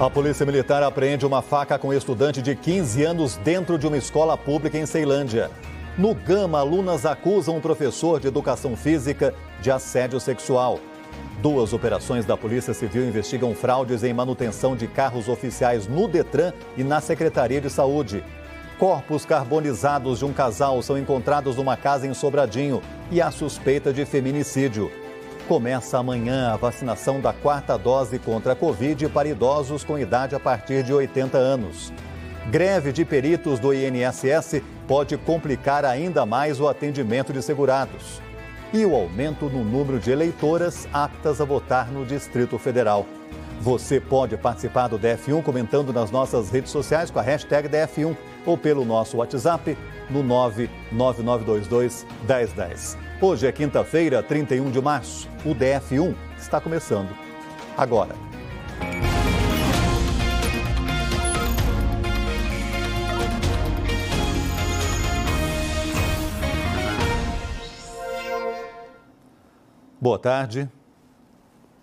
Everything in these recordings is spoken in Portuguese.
A polícia militar apreende uma faca com um estudante de 15 anos dentro de uma escola pública em Ceilândia. No Gama, alunas acusam um professor de educação física de assédio sexual. Duas operações da Polícia Civil investigam fraudes em manutenção de carros oficiais no Detran e na Secretaria de Saúde. Corpos carbonizados de um casal são encontrados numa casa em Sobradinho e há suspeita de feminicídio. Começa amanhã a vacinação da quarta dose contra a Covid para idosos com idade a partir de 80 anos. Greve de peritos do INSS pode complicar ainda mais o atendimento de segurados. E o aumento no número de eleitoras aptas a votar no Distrito Federal. Você pode participar do DF1 comentando nas nossas redes sociais com a hashtag DF1 ou pelo nosso WhatsApp no 99922 1010. Hoje é quinta-feira, 31 de março. O DF1 está começando agora. Boa tarde.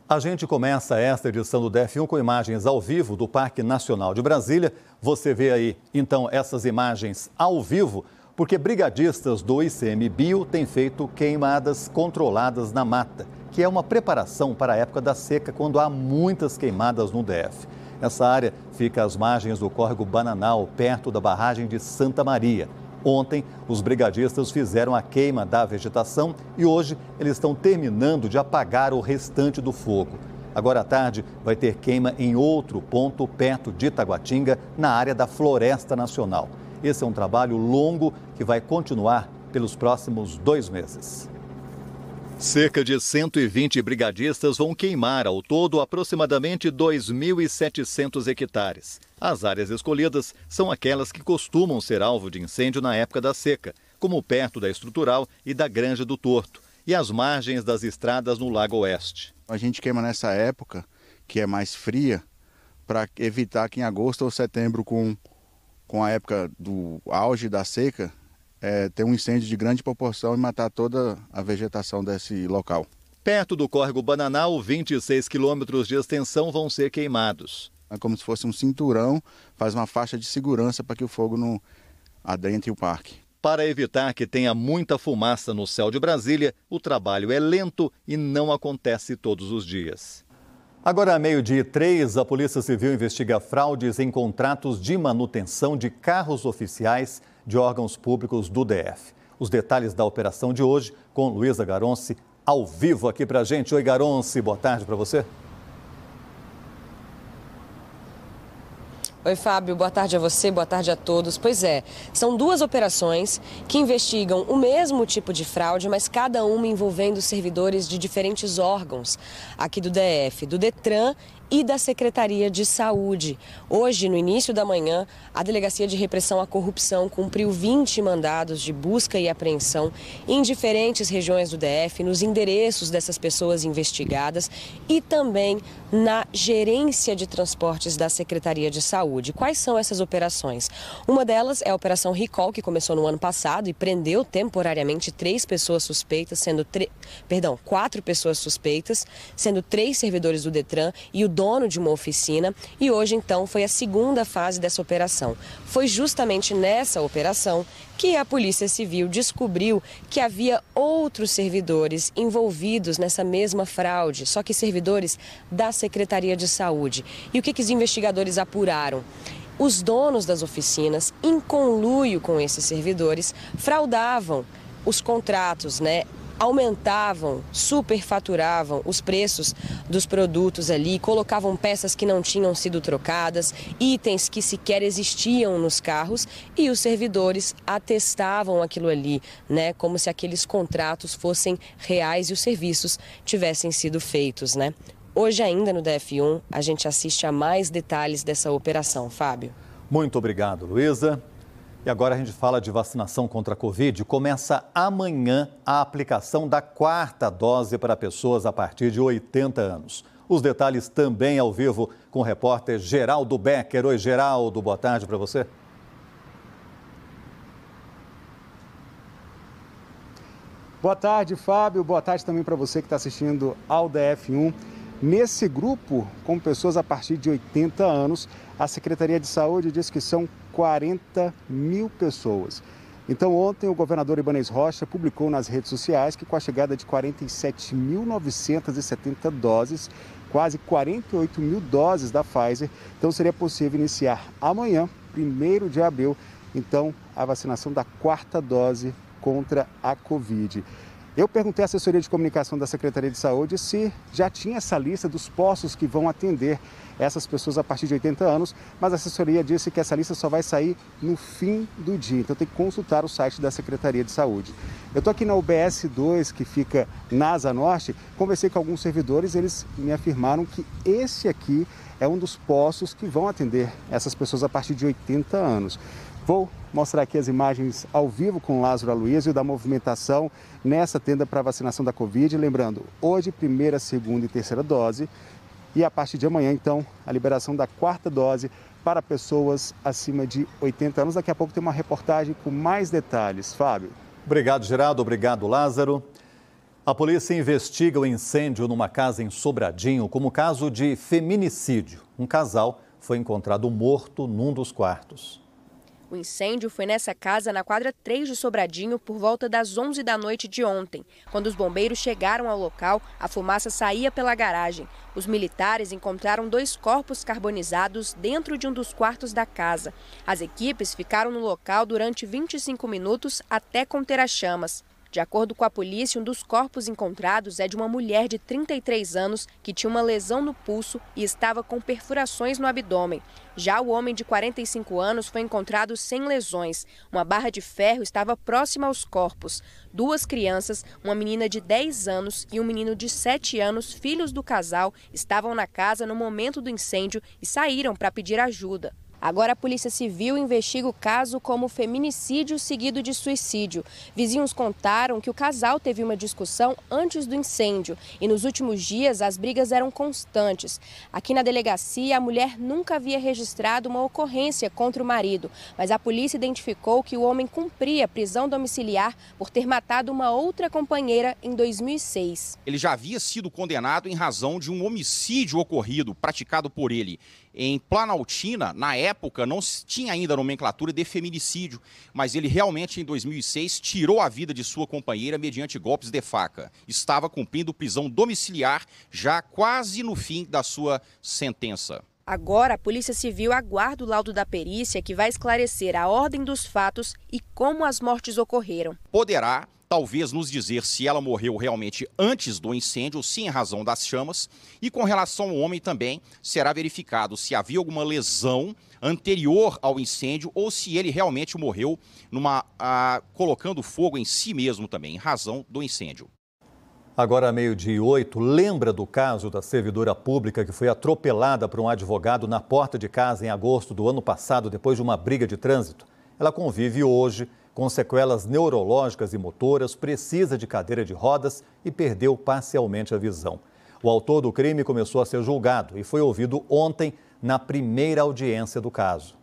A gente começa esta edição do DF1 com imagens ao vivo do Parque Nacional de Brasília. Você vê aí, então, essas imagens ao vivo porque brigadistas do ICMBio têm feito queimadas controladas na mata, que é uma preparação para a época da seca, quando há muitas queimadas no DF. Essa área fica às margens do córrego Bananal, perto da barragem de Santa Maria. Ontem, os brigadistas fizeram a queima da vegetação e hoje eles estão terminando de apagar o restante do fogo. Agora à tarde, vai ter queima em outro ponto perto de Itaguatinga, na área da Floresta Nacional. Esse é um trabalho longo que vai continuar pelos próximos dois meses. Cerca de 120 brigadistas vão queimar ao todo aproximadamente 2.700 hectares. As áreas escolhidas são aquelas que costumam ser alvo de incêndio na época da seca, como perto da estrutural e da Granja do Torto, e as margens das estradas no Lago Oeste. A gente queima nessa época, que é mais fria, para evitar que em agosto ou setembro, com com a época do auge da seca, é, ter um incêndio de grande proporção e matar toda a vegetação desse local. Perto do córrego Bananal, 26 quilômetros de extensão vão ser queimados. É como se fosse um cinturão, faz uma faixa de segurança para que o fogo não adentre o parque. Para evitar que tenha muita fumaça no céu de Brasília, o trabalho é lento e não acontece todos os dias. Agora, meio de três, a Polícia Civil investiga fraudes em contratos de manutenção de carros oficiais de órgãos públicos do DF. Os detalhes da operação de hoje com Luísa Garonce, ao vivo aqui para gente. Oi, Garonce, boa tarde para você. Oi, Fábio, boa tarde a você, boa tarde a todos. Pois é, são duas operações que investigam o mesmo tipo de fraude, mas cada uma envolvendo servidores de diferentes órgãos aqui do DF, do Detran e da Secretaria de Saúde. Hoje, no início da manhã, a Delegacia de Repressão à Corrupção cumpriu 20 mandados de busca e apreensão em diferentes regiões do DF, nos endereços dessas pessoas investigadas e também na gerência de transportes da Secretaria de Saúde. Quais são essas operações? Uma delas é a Operação Recall, que começou no ano passado e prendeu temporariamente três pessoas suspeitas, sendo tre... perdão, quatro pessoas suspeitas, sendo três servidores do Detran e o dono de uma oficina e hoje então foi a segunda fase dessa operação. Foi justamente nessa operação que a Polícia Civil descobriu que havia outros servidores envolvidos nessa mesma fraude, só que servidores da Secretaria de Saúde. E o que, que os investigadores apuraram? Os donos das oficinas, em conluio com esses servidores, fraudavam os contratos, né? aumentavam, superfaturavam os preços dos produtos ali, colocavam peças que não tinham sido trocadas, itens que sequer existiam nos carros e os servidores atestavam aquilo ali, né, como se aqueles contratos fossem reais e os serviços tivessem sido feitos, né? Hoje ainda no DF1 a gente assiste a mais detalhes dessa operação, Fábio. Muito obrigado, Luísa. E agora a gente fala de vacinação contra a Covid. Começa amanhã a aplicação da quarta dose para pessoas a partir de 80 anos. Os detalhes também ao vivo com o repórter Geraldo Becker. Oi, Geraldo, boa tarde para você. Boa tarde, Fábio. Boa tarde também para você que está assistindo ao DF1. Nesse grupo, com pessoas a partir de 80 anos, a Secretaria de Saúde diz que são 40 mil pessoas. Então, ontem, o governador Ibanez Rocha publicou nas redes sociais que, com a chegada de 47.970 doses, quase 48 mil doses da Pfizer, então seria possível iniciar amanhã, 1 de abril, então, a vacinação da quarta dose contra a Covid. Eu perguntei à assessoria de comunicação da Secretaria de Saúde se já tinha essa lista dos postos que vão atender essas pessoas a partir de 80 anos, mas a assessoria disse que essa lista só vai sair no fim do dia, então tem que consultar o site da Secretaria de Saúde. Eu estou aqui na UBS 2, que fica na Asa Norte, conversei com alguns servidores, eles me afirmaram que esse aqui é um dos postos que vão atender essas pessoas a partir de 80 anos. Vou mostrar aqui as imagens ao vivo com Lázaro Aloysio da movimentação nessa tenda para vacinação da Covid. Lembrando, hoje, primeira, segunda e terceira dose. E a partir de amanhã, então, a liberação da quarta dose para pessoas acima de 80 anos. Daqui a pouco tem uma reportagem com mais detalhes. Fábio. Obrigado, Geraldo. Obrigado, Lázaro. A polícia investiga o incêndio numa casa em Sobradinho como caso de feminicídio. Um casal foi encontrado morto num dos quartos. O incêndio foi nessa casa na quadra 3 de Sobradinho por volta das 11 da noite de ontem. Quando os bombeiros chegaram ao local, a fumaça saía pela garagem. Os militares encontraram dois corpos carbonizados dentro de um dos quartos da casa. As equipes ficaram no local durante 25 minutos até conter as chamas. De acordo com a polícia, um dos corpos encontrados é de uma mulher de 33 anos que tinha uma lesão no pulso e estava com perfurações no abdômen. Já o homem de 45 anos foi encontrado sem lesões. Uma barra de ferro estava próxima aos corpos. Duas crianças, uma menina de 10 anos e um menino de 7 anos, filhos do casal, estavam na casa no momento do incêndio e saíram para pedir ajuda. Agora a Polícia Civil investiga o caso como feminicídio seguido de suicídio. Vizinhos contaram que o casal teve uma discussão antes do incêndio e nos últimos dias as brigas eram constantes. Aqui na delegacia, a mulher nunca havia registrado uma ocorrência contra o marido, mas a polícia identificou que o homem cumpria prisão domiciliar por ter matado uma outra companheira em 2006. Ele já havia sido condenado em razão de um homicídio ocorrido praticado por ele em Planaltina, na época, não tinha ainda nomenclatura de feminicídio, mas ele realmente, em 2006, tirou a vida de sua companheira mediante golpes de faca. Estava cumprindo prisão domiciliar já quase no fim da sua sentença. Agora, a Polícia Civil aguarda o laudo da perícia que vai esclarecer a ordem dos fatos e como as mortes ocorreram. Poderá talvez nos dizer se ela morreu realmente antes do incêndio, se em razão das chamas, e com relação ao homem também será verificado se havia alguma lesão anterior ao incêndio ou se ele realmente morreu numa ah, colocando fogo em si mesmo também, em razão do incêndio. Agora, meio-dia oito, lembra do caso da servidora pública que foi atropelada por um advogado na porta de casa em agosto do ano passado, depois de uma briga de trânsito? Ela convive hoje com sequelas neurológicas e motoras, precisa de cadeira de rodas e perdeu parcialmente a visão. O autor do crime começou a ser julgado e foi ouvido ontem na primeira audiência do caso.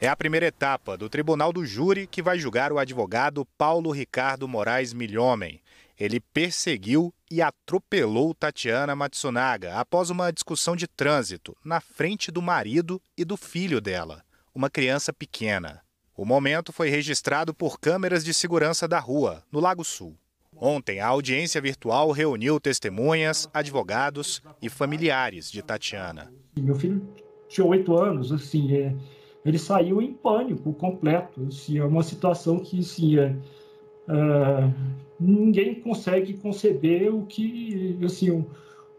É a primeira etapa do Tribunal do Júri que vai julgar o advogado Paulo Ricardo Moraes Milhomem. Ele perseguiu e atropelou Tatiana Matsunaga após uma discussão de trânsito na frente do marido e do filho dela, uma criança pequena. O momento foi registrado por câmeras de segurança da rua, no Lago Sul. Ontem, a audiência virtual reuniu testemunhas, advogados e familiares de Tatiana. Meu filho tinha oito anos, assim, é, ele saiu em pânico completo. Assim, é uma situação que, assim, é, é, ninguém consegue conceber o que, assim, o,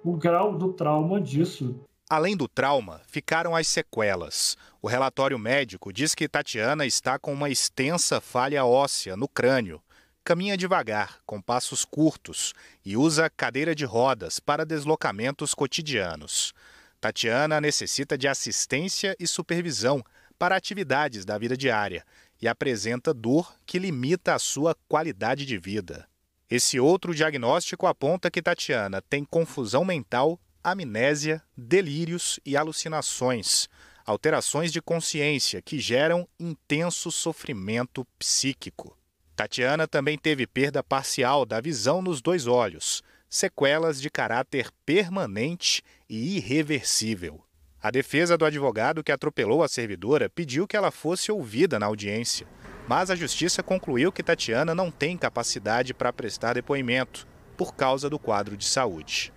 o grau do trauma disso. Além do trauma, ficaram as sequelas. O relatório médico diz que Tatiana está com uma extensa falha óssea no crânio. Caminha devagar, com passos curtos, e usa cadeira de rodas para deslocamentos cotidianos. Tatiana necessita de assistência e supervisão para atividades da vida diária e apresenta dor que limita a sua qualidade de vida. Esse outro diagnóstico aponta que Tatiana tem confusão mental amnésia, delírios e alucinações, alterações de consciência que geram intenso sofrimento psíquico. Tatiana também teve perda parcial da visão nos dois olhos, sequelas de caráter permanente e irreversível. A defesa do advogado que atropelou a servidora pediu que ela fosse ouvida na audiência, mas a justiça concluiu que Tatiana não tem capacidade para prestar depoimento por causa do quadro de saúde.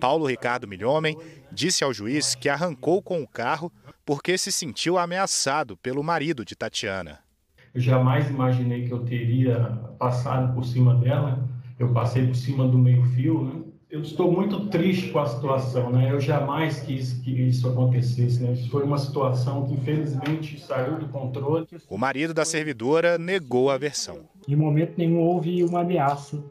Paulo Ricardo Milhomem disse ao juiz que arrancou com o carro porque se sentiu ameaçado pelo marido de Tatiana. Eu jamais imaginei que eu teria passado por cima dela. Eu passei por cima do meio-fio, né? Eu estou muito triste com a situação, né? Eu jamais quis que isso acontecesse, né? Isso foi uma situação que infelizmente saiu do controle. O marido da servidora negou a versão. Em momento nenhum houve uma ameaça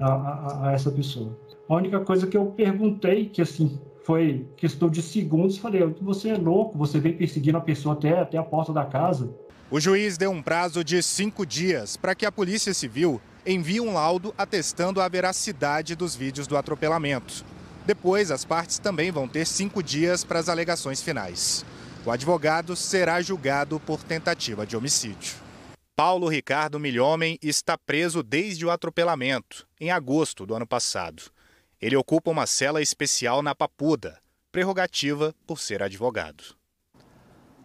a, a, a essa pessoa. A única coisa que eu perguntei, que assim, foi questão de segundos, falei, você é louco, você vem perseguindo a pessoa até, até a porta da casa. O juiz deu um prazo de cinco dias para que a Polícia Civil envie um laudo atestando a veracidade dos vídeos do atropelamento. Depois, as partes também vão ter cinco dias para as alegações finais. O advogado será julgado por tentativa de homicídio. Paulo Ricardo Milhomem está preso desde o atropelamento, em agosto do ano passado. Ele ocupa uma cela especial na Papuda, prerrogativa por ser advogado.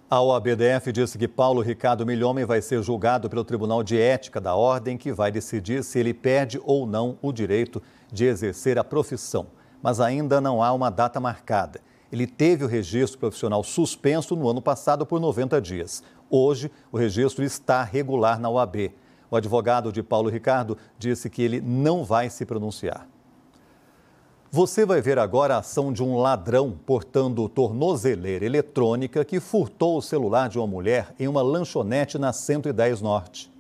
A OABDF disse que Paulo Ricardo Milhomem vai ser julgado pelo Tribunal de Ética da Ordem, que vai decidir se ele perde ou não o direito de exercer a profissão. Mas ainda não há uma data marcada. Ele teve o registro profissional suspenso no ano passado por 90 dias. Hoje, o registro está regular na OAB. O advogado de Paulo Ricardo disse que ele não vai se pronunciar. Você vai ver agora a ação de um ladrão portando tornozeleira eletrônica que furtou o celular de uma mulher em uma lanchonete na 110 Norte.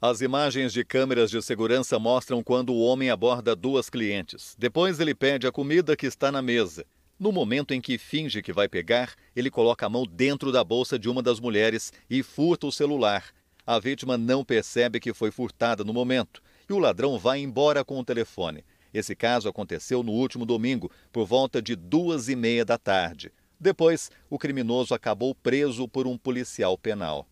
As imagens de câmeras de segurança mostram quando o homem aborda duas clientes. Depois ele pede a comida que está na mesa. No momento em que finge que vai pegar, ele coloca a mão dentro da bolsa de uma das mulheres e furta o celular. A vítima não percebe que foi furtada no momento e o ladrão vai embora com o telefone. Esse caso aconteceu no último domingo, por volta de duas e meia da tarde. Depois, o criminoso acabou preso por um policial penal.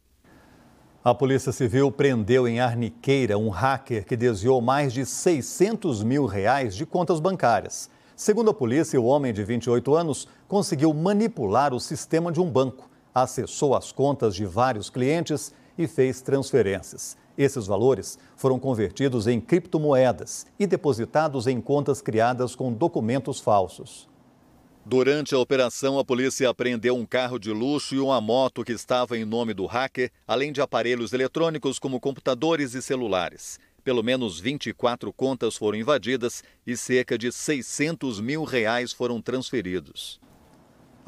A Polícia Civil prendeu em Arniqueira um hacker que desviou mais de 600 mil reais de contas bancárias. Segundo a polícia, o homem de 28 anos conseguiu manipular o sistema de um banco, acessou as contas de vários clientes e fez transferências. Esses valores foram convertidos em criptomoedas e depositados em contas criadas com documentos falsos. Durante a operação, a polícia apreendeu um carro de luxo e uma moto que estava em nome do hacker, além de aparelhos eletrônicos como computadores e celulares. Pelo menos 24 contas foram invadidas e cerca de 600 mil reais foram transferidos.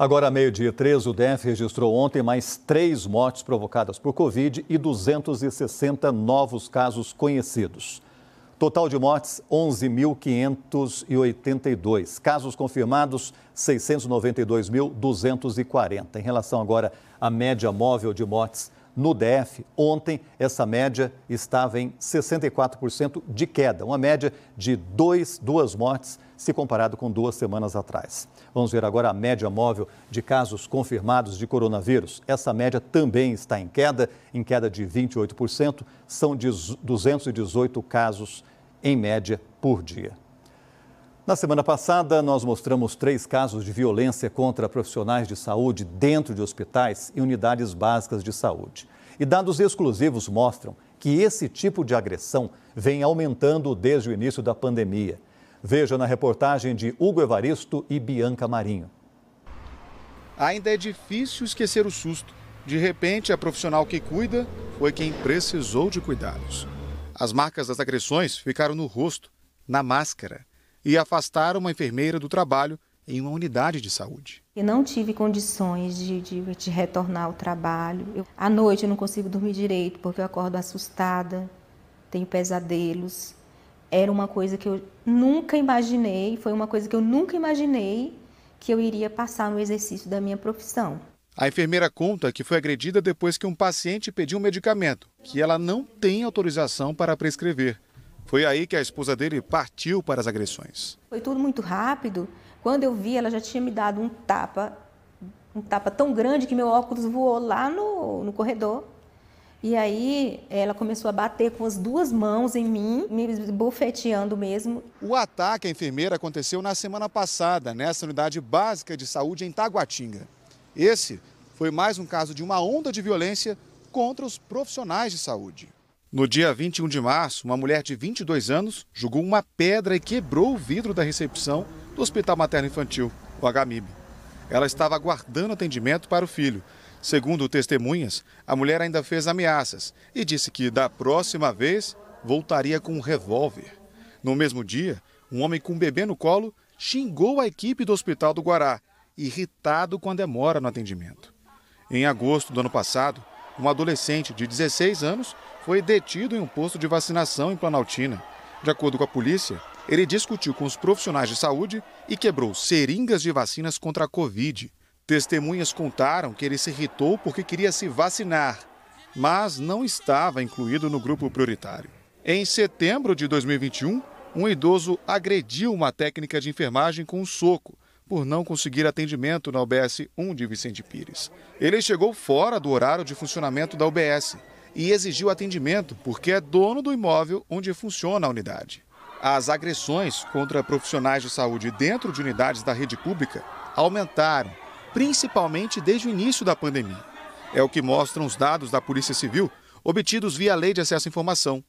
Agora, meio-dia 13, o DF registrou ontem mais três mortes provocadas por Covid e 260 novos casos conhecidos. Total de mortes, 11.582. Casos confirmados, 692.240. Em relação agora à média móvel de mortes no DF, ontem, essa média estava em 64% de queda, uma média de dois, duas mortes se comparado com duas semanas atrás. Vamos ver agora a média móvel de casos confirmados de coronavírus. Essa média também está em queda, em queda de 28%, são 218 casos em média por dia. Na semana passada, nós mostramos três casos de violência contra profissionais de saúde dentro de hospitais e unidades básicas de saúde. E dados exclusivos mostram que esse tipo de agressão vem aumentando desde o início da pandemia. Veja na reportagem de Hugo Evaristo e Bianca Marinho. Ainda é difícil esquecer o susto. De repente, a profissional que cuida foi quem precisou de cuidados. As marcas das agressões ficaram no rosto, na máscara e afastar uma enfermeira do trabalho em uma unidade de saúde. Eu não tive condições de, de, de retornar ao trabalho. Eu, à noite eu não consigo dormir direito porque eu acordo assustada, tenho pesadelos. Era uma coisa que eu nunca imaginei, foi uma coisa que eu nunca imaginei que eu iria passar no exercício da minha profissão. A enfermeira conta que foi agredida depois que um paciente pediu um medicamento que ela não tem autorização para prescrever. Foi aí que a esposa dele partiu para as agressões. Foi tudo muito rápido. Quando eu vi, ela já tinha me dado um tapa, um tapa tão grande que meu óculos voou lá no, no corredor. E aí ela começou a bater com as duas mãos em mim, me bofeteando mesmo. O ataque à enfermeira aconteceu na semana passada, nessa unidade básica de saúde em Taguatinga. Esse foi mais um caso de uma onda de violência contra os profissionais de saúde. No dia 21 de março, uma mulher de 22 anos jogou uma pedra e quebrou o vidro da recepção do Hospital Materno Infantil, o HMIB. Ela estava aguardando atendimento para o filho. Segundo testemunhas, a mulher ainda fez ameaças e disse que da próxima vez voltaria com um revólver. No mesmo dia, um homem com um bebê no colo xingou a equipe do Hospital do Guará, irritado com a demora no atendimento. Em agosto do ano passado, uma adolescente de 16 anos foi detido em um posto de vacinação em Planaltina. De acordo com a polícia, ele discutiu com os profissionais de saúde e quebrou seringas de vacinas contra a Covid. Testemunhas contaram que ele se irritou porque queria se vacinar, mas não estava incluído no grupo prioritário. Em setembro de 2021, um idoso agrediu uma técnica de enfermagem com um soco por não conseguir atendimento na UBS 1 de Vicente Pires. Ele chegou fora do horário de funcionamento da UBS e exigiu atendimento porque é dono do imóvel onde funciona a unidade. As agressões contra profissionais de saúde dentro de unidades da rede pública aumentaram, principalmente desde o início da pandemia. É o que mostram os dados da Polícia Civil obtidos via Lei de Acesso à Informação.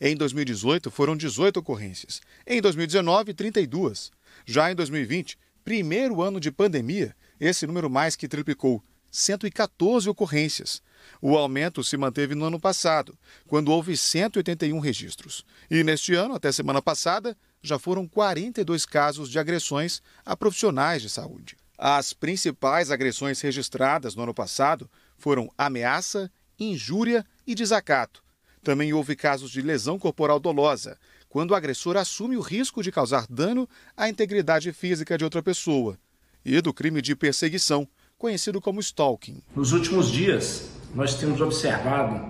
Em 2018, foram 18 ocorrências. Em 2019, 32. Já em 2020, primeiro ano de pandemia, esse número mais que triplicou 114 ocorrências. O aumento se manteve no ano passado, quando houve 181 registros. E neste ano, até semana passada, já foram 42 casos de agressões a profissionais de saúde. As principais agressões registradas no ano passado foram ameaça, injúria e desacato. Também houve casos de lesão corporal dolosa, quando o agressor assume o risco de causar dano à integridade física de outra pessoa, e do crime de perseguição, conhecido como stalking. Nos últimos dias, nós temos observado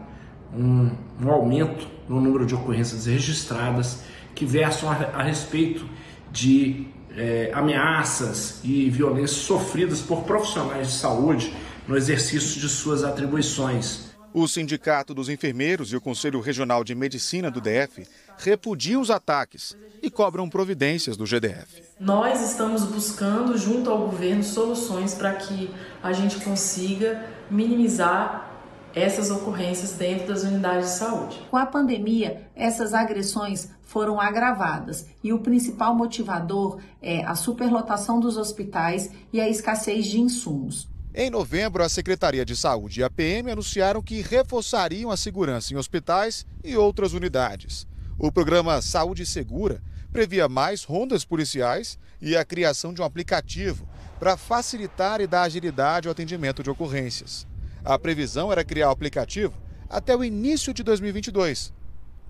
um, um aumento no número de ocorrências registradas que versam a, a respeito de é, ameaças e violências sofridas por profissionais de saúde no exercício de suas atribuições. O Sindicato dos Enfermeiros e o Conselho Regional de Medicina do DF repudiam os ataques e cobram providências do GDF. Nós estamos buscando, junto ao governo, soluções para que a gente consiga minimizar essas ocorrências dentro das unidades de saúde. Com a pandemia, essas agressões foram agravadas e o principal motivador é a superlotação dos hospitais e a escassez de insumos. Em novembro, a Secretaria de Saúde e a PM anunciaram que reforçariam a segurança em hospitais e outras unidades. O programa Saúde Segura previa mais rondas policiais e a criação de um aplicativo para facilitar e dar agilidade ao atendimento de ocorrências. A previsão era criar o aplicativo até o início de 2022,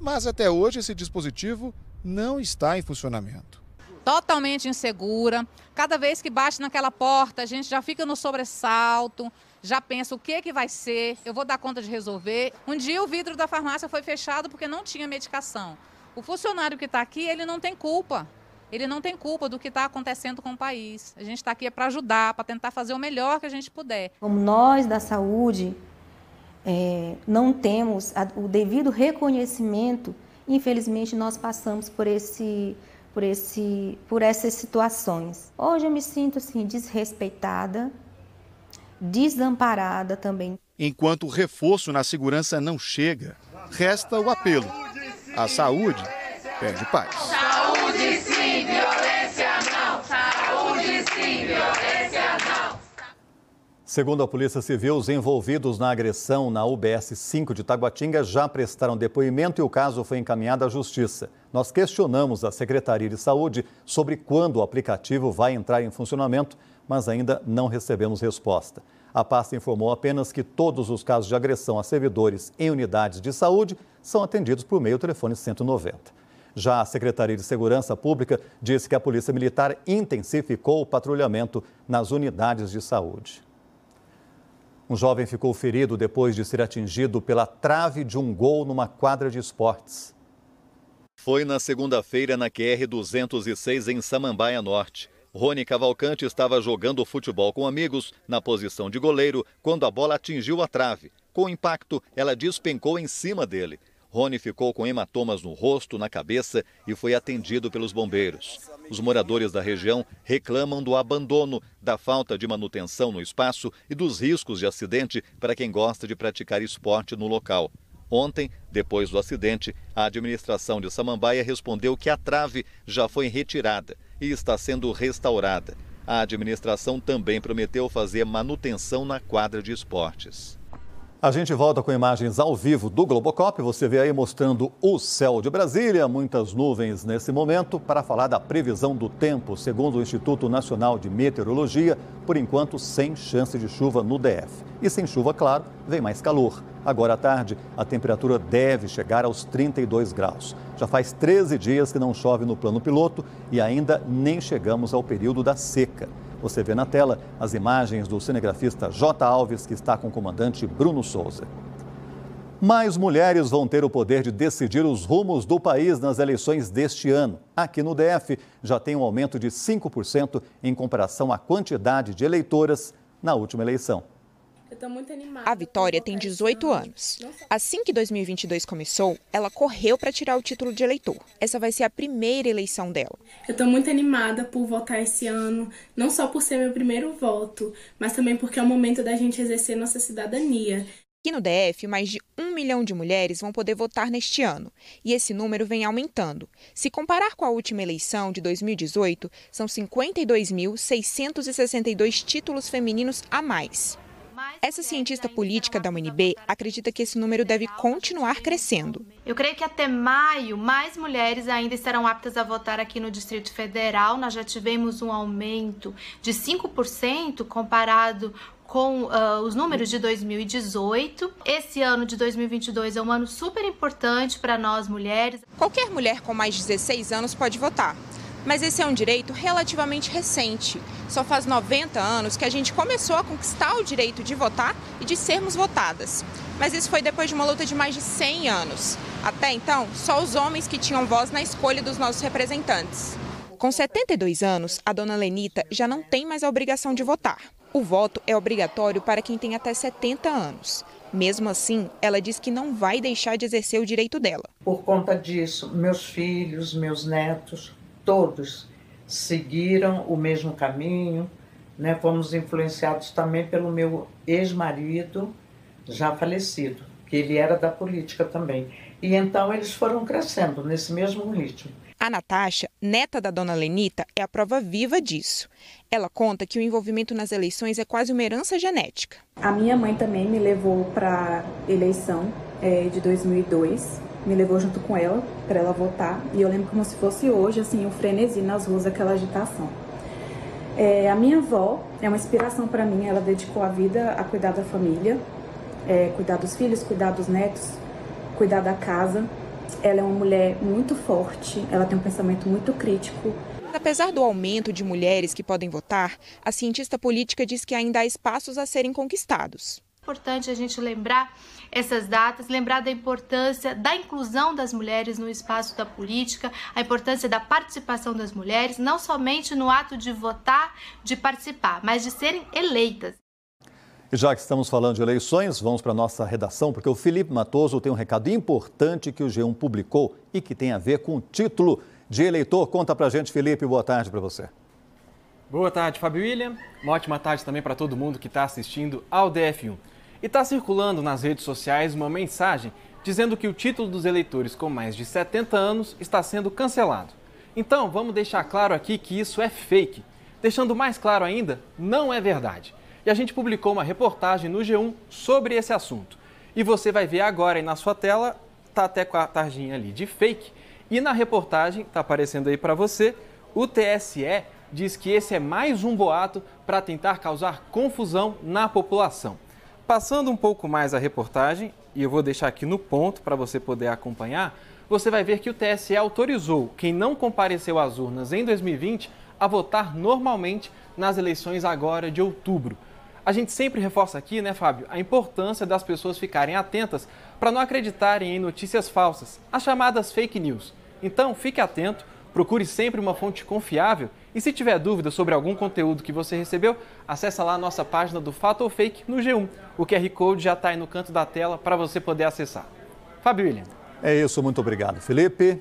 mas até hoje esse dispositivo não está em funcionamento. Totalmente insegura. Cada vez que bate naquela porta, a gente já fica no sobressalto, já pensa o que que vai ser, eu vou dar conta de resolver. Um dia o vidro da farmácia foi fechado porque não tinha medicação. O funcionário que está aqui, ele não tem culpa ele não tem culpa do que está acontecendo com o país. A gente está aqui é para ajudar, para tentar fazer o melhor que a gente puder. Como nós da saúde é, não temos a, o devido reconhecimento, infelizmente nós passamos por esse por esse por essas situações. Hoje eu me sinto assim desrespeitada, desamparada também. Enquanto o reforço na segurança não chega, resta o apelo. A saúde perde paz. Segundo a Polícia Civil, os envolvidos na agressão na UBS 5 de Taguatinga já prestaram depoimento e o caso foi encaminhado à Justiça. Nós questionamos a Secretaria de Saúde sobre quando o aplicativo vai entrar em funcionamento, mas ainda não recebemos resposta. A pasta informou apenas que todos os casos de agressão a servidores em unidades de saúde são atendidos por meio do telefone 190. Já a Secretaria de Segurança Pública disse que a Polícia Militar intensificou o patrulhamento nas unidades de saúde. Um jovem ficou ferido depois de ser atingido pela trave de um gol numa quadra de esportes. Foi na segunda-feira na QR 206 em Samambaia Norte. Rony Cavalcante estava jogando futebol com amigos na posição de goleiro quando a bola atingiu a trave. Com o impacto, ela despencou em cima dele. Rony ficou com hematomas no rosto, na cabeça e foi atendido pelos bombeiros. Os moradores da região reclamam do abandono, da falta de manutenção no espaço e dos riscos de acidente para quem gosta de praticar esporte no local. Ontem, depois do acidente, a administração de Samambaia respondeu que a trave já foi retirada e está sendo restaurada. A administração também prometeu fazer manutenção na quadra de esportes. A gente volta com imagens ao vivo do Globocop. Você vê aí mostrando o céu de Brasília, muitas nuvens nesse momento, para falar da previsão do tempo. Segundo o Instituto Nacional de Meteorologia, por enquanto sem chance de chuva no DF. E sem chuva, claro, vem mais calor. Agora à tarde, a temperatura deve chegar aos 32 graus. Já faz 13 dias que não chove no plano piloto e ainda nem chegamos ao período da seca. Você vê na tela as imagens do cinegrafista J. Alves, que está com o comandante Bruno Souza. Mais mulheres vão ter o poder de decidir os rumos do país nas eleições deste ano. Aqui no DF, já tem um aumento de 5% em comparação à quantidade de eleitoras na última eleição. A Vitória tem 18 anos. Assim que 2022 começou, ela correu para tirar o título de eleitor. Essa vai ser a primeira eleição dela. Eu estou muito animada por votar esse ano, não só por ser meu primeiro voto, mas também porque é o momento da gente exercer nossa cidadania. Aqui no DF, mais de um milhão de mulheres vão poder votar neste ano, e esse número vem aumentando. Se comparar com a última eleição de 2018, são 52.662 títulos femininos a mais. Essa cientista política da UNB acredita que esse número deve continuar crescendo. Eu creio que até maio, mais mulheres ainda estarão aptas a votar aqui no Distrito Federal. Nós já tivemos um aumento de 5% comparado com uh, os números de 2018. Esse ano de 2022 é um ano super importante para nós mulheres. Qualquer mulher com mais de 16 anos pode votar. Mas esse é um direito relativamente recente. Só faz 90 anos que a gente começou a conquistar o direito de votar e de sermos votadas. Mas isso foi depois de uma luta de mais de 100 anos. Até então, só os homens que tinham voz na escolha dos nossos representantes. Com 72 anos, a dona Lenita já não tem mais a obrigação de votar. O voto é obrigatório para quem tem até 70 anos. Mesmo assim, ela diz que não vai deixar de exercer o direito dela. Por conta disso, meus filhos, meus netos todos seguiram o mesmo caminho, né? fomos influenciados também pelo meu ex-marido, já falecido, que ele era da política também. E então eles foram crescendo nesse mesmo ritmo. A Natasha, neta da dona Lenita, é a prova viva disso. Ela conta que o envolvimento nas eleições é quase uma herança genética. A minha mãe também me levou para a eleição é, de 2002 me levou junto com ela para ela votar. E eu lembro como se fosse hoje, assim, um frenesi nas ruas, aquela agitação. É, a minha avó é uma inspiração para mim, ela dedicou a vida a cuidar da família, é, cuidar dos filhos, cuidar dos netos, cuidar da casa. Ela é uma mulher muito forte, ela tem um pensamento muito crítico. Apesar do aumento de mulheres que podem votar, a cientista política diz que ainda há espaços a serem conquistados. Importante a gente lembrar essas datas, lembrar da importância da inclusão das mulheres no espaço da política, a importância da participação das mulheres, não somente no ato de votar, de participar, mas de serem eleitas. E já que estamos falando de eleições, vamos para a nossa redação, porque o Felipe Matoso tem um recado importante que o G1 publicou e que tem a ver com o título de eleitor. Conta para a gente, Felipe. Boa tarde para você. Boa tarde, Fábio William. Uma ótima tarde também para todo mundo que está assistindo ao DF1. E está circulando nas redes sociais uma mensagem dizendo que o título dos eleitores com mais de 70 anos está sendo cancelado. Então, vamos deixar claro aqui que isso é fake. Deixando mais claro ainda, não é verdade. E a gente publicou uma reportagem no G1 sobre esse assunto. E você vai ver agora aí na sua tela, tá até com a tarjinha ali de fake. E na reportagem, tá aparecendo aí para você, o TSE diz que esse é mais um boato para tentar causar confusão na população. Passando um pouco mais a reportagem, e eu vou deixar aqui no ponto para você poder acompanhar, você vai ver que o TSE autorizou quem não compareceu às urnas em 2020 a votar normalmente nas eleições agora de outubro. A gente sempre reforça aqui, né, Fábio, a importância das pessoas ficarem atentas para não acreditarem em notícias falsas, as chamadas fake news. Então, fique atento, procure sempre uma fonte confiável e se tiver dúvida sobre algum conteúdo que você recebeu, acessa lá a nossa página do Fato ou Fake no G1. O QR Code já está aí no canto da tela para você poder acessar. Fábio William. É isso, muito obrigado, Felipe.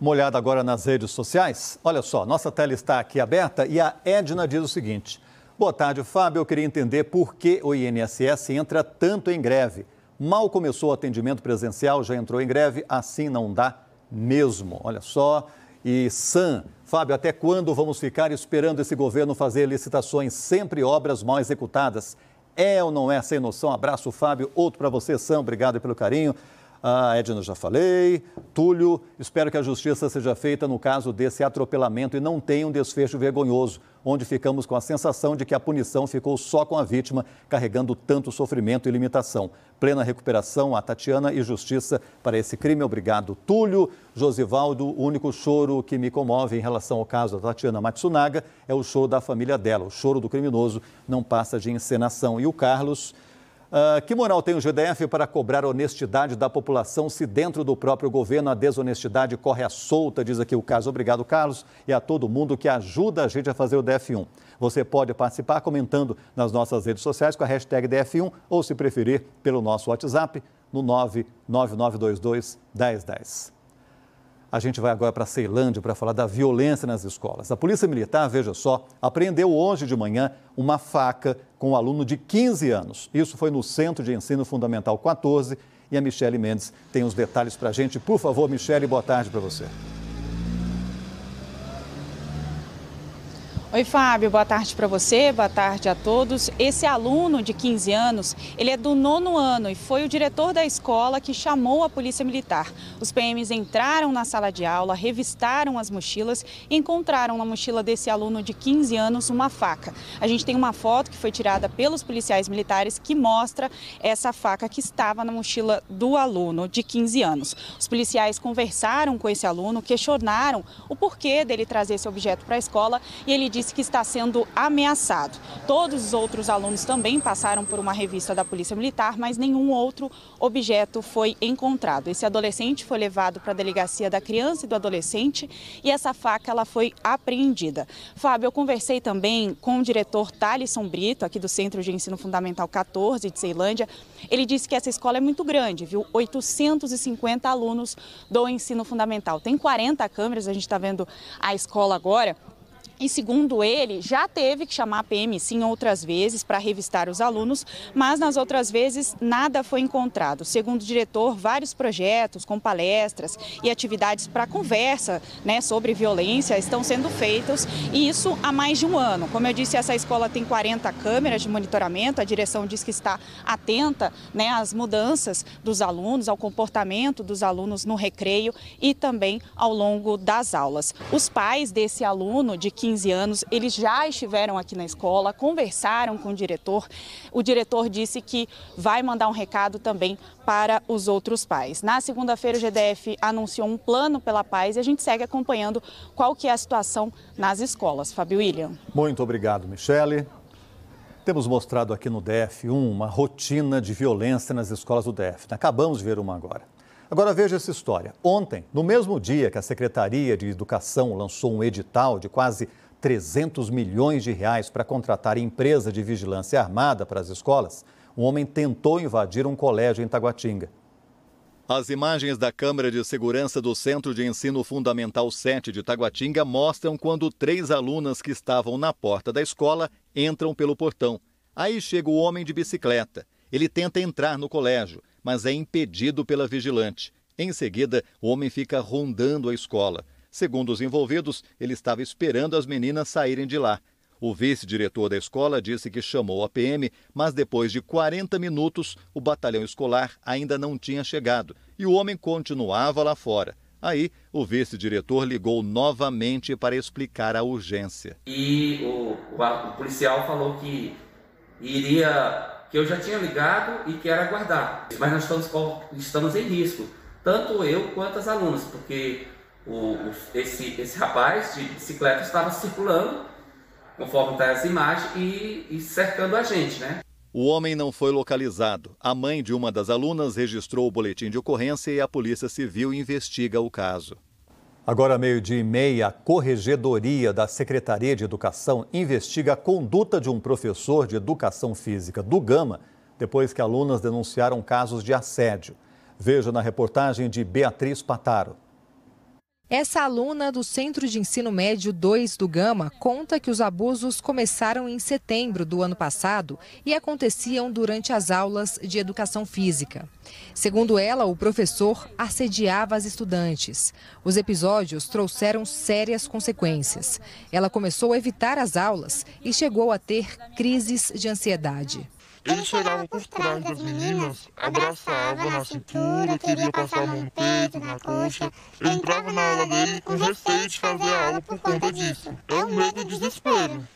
Uma olhada agora nas redes sociais. Olha só, nossa tela está aqui aberta e a Edna diz o seguinte: Boa tarde, Fábio. Eu queria entender por que o INSS entra tanto em greve. Mal começou o atendimento presencial, já entrou em greve, assim não dá mesmo. Olha só. E Sam Fábio, até quando vamos ficar esperando esse governo fazer licitações, sempre obras mal executadas? É ou não é sem noção? Abraço, Fábio. Outro para você, Sam. Obrigado pelo carinho. A ah, Edna já falei. Túlio, espero que a justiça seja feita no caso desse atropelamento e não tenha um desfecho vergonhoso, onde ficamos com a sensação de que a punição ficou só com a vítima, carregando tanto sofrimento e limitação. Plena recuperação a Tatiana e justiça para esse crime. Obrigado, Túlio. Josivaldo, o único choro que me comove em relação ao caso da Tatiana Matsunaga é o choro da família dela. O choro do criminoso não passa de encenação. E o Carlos. Uh, que moral tem o GDF para cobrar honestidade da população se dentro do próprio governo a desonestidade corre à solta, diz aqui o caso. Obrigado, Carlos, e a todo mundo que ajuda a gente a fazer o DF1. Você pode participar comentando nas nossas redes sociais com a hashtag DF1 ou, se preferir, pelo nosso WhatsApp no 99922 1010. A gente vai agora para Ceilândia para falar da violência nas escolas. A Polícia Militar, veja só, apreendeu hoje de manhã uma faca com um aluno de 15 anos. Isso foi no Centro de Ensino Fundamental 14. E a Michele Mendes tem os detalhes para a gente. Por favor, Michele, boa tarde para você. Oi, Fábio, boa tarde para você, boa tarde a todos. Esse aluno de 15 anos, ele é do nono ano e foi o diretor da escola que chamou a polícia militar. Os PMs entraram na sala de aula, revistaram as mochilas e encontraram na mochila desse aluno de 15 anos uma faca. A gente tem uma foto que foi tirada pelos policiais militares que mostra essa faca que estava na mochila do aluno de 15 anos. Os policiais conversaram com esse aluno, questionaram o porquê dele trazer esse objeto para a escola e ele disse disse que está sendo ameaçado. Todos os outros alunos também passaram por uma revista da Polícia Militar, mas nenhum outro objeto foi encontrado. Esse adolescente foi levado para a delegacia da criança e do adolescente e essa faca ela foi apreendida. Fábio, eu conversei também com o diretor Thalisson Brito, aqui do Centro de Ensino Fundamental 14 de Ceilândia. Ele disse que essa escola é muito grande, viu? 850 alunos do ensino fundamental. Tem 40 câmeras, a gente está vendo a escola agora e, segundo ele, já teve que chamar a PM sim outras vezes para revistar os alunos, mas nas outras vezes nada foi encontrado. Segundo o diretor, vários projetos com palestras e atividades para conversa né, sobre violência estão sendo feitos e isso há mais de um ano. Como eu disse, essa escola tem 40 câmeras de monitoramento, a direção diz que está atenta né, às mudanças dos alunos, ao comportamento dos alunos no recreio e também ao longo das aulas. Os pais desse aluno de 15 15 anos. Eles já estiveram aqui na escola, conversaram com o diretor. O diretor disse que vai mandar um recado também para os outros pais. Na segunda-feira, o GDF anunciou um plano pela paz e a gente segue acompanhando qual que é a situação nas escolas. Fabio William. Muito obrigado, Michele. Temos mostrado aqui no DF uma rotina de violência nas escolas do DF. Acabamos de ver uma agora. Agora veja essa história. Ontem, no mesmo dia que a Secretaria de Educação lançou um edital de quase 300 milhões de reais para contratar empresa de vigilância armada para as escolas, um homem tentou invadir um colégio em Taguatinga. As imagens da câmera de segurança do Centro de Ensino Fundamental 7 de Taguatinga mostram quando três alunas que estavam na porta da escola entram pelo portão. Aí chega o homem de bicicleta. Ele tenta entrar no colégio mas é impedido pela vigilante. Em seguida, o homem fica rondando a escola. Segundo os envolvidos, ele estava esperando as meninas saírem de lá. O vice-diretor da escola disse que chamou a PM, mas depois de 40 minutos, o batalhão escolar ainda não tinha chegado e o homem continuava lá fora. Aí, o vice-diretor ligou novamente para explicar a urgência. E o, o, o policial falou que iria que eu já tinha ligado e que era aguardar. Mas nós estamos, estamos em risco, tanto eu quanto as alunas, porque o, esse, esse rapaz de bicicleta estava circulando, conforme está as imagens e, e cercando a gente, né? O homem não foi localizado. A mãe de uma das alunas registrou o boletim de ocorrência e a Polícia Civil investiga o caso. Agora, meio-dia e meia, a Corregedoria da Secretaria de Educação investiga a conduta de um professor de educação física do Gama depois que alunas denunciaram casos de assédio. Veja na reportagem de Beatriz Pataro. Essa aluna do Centro de Ensino Médio 2 do Gama conta que os abusos começaram em setembro do ano passado e aconteciam durante as aulas de educação física. Segundo ela, o professor assediava as estudantes. Os episódios trouxeram sérias consequências. Ela começou a evitar as aulas e chegou a ter crises de ansiedade. Ele chegava por trás das meninas, abraçava na cintura, queria passar no peito, na coxa. Eu entrava na aula dele com receio de fazer aula por conta disso. É, é um medo e desespero.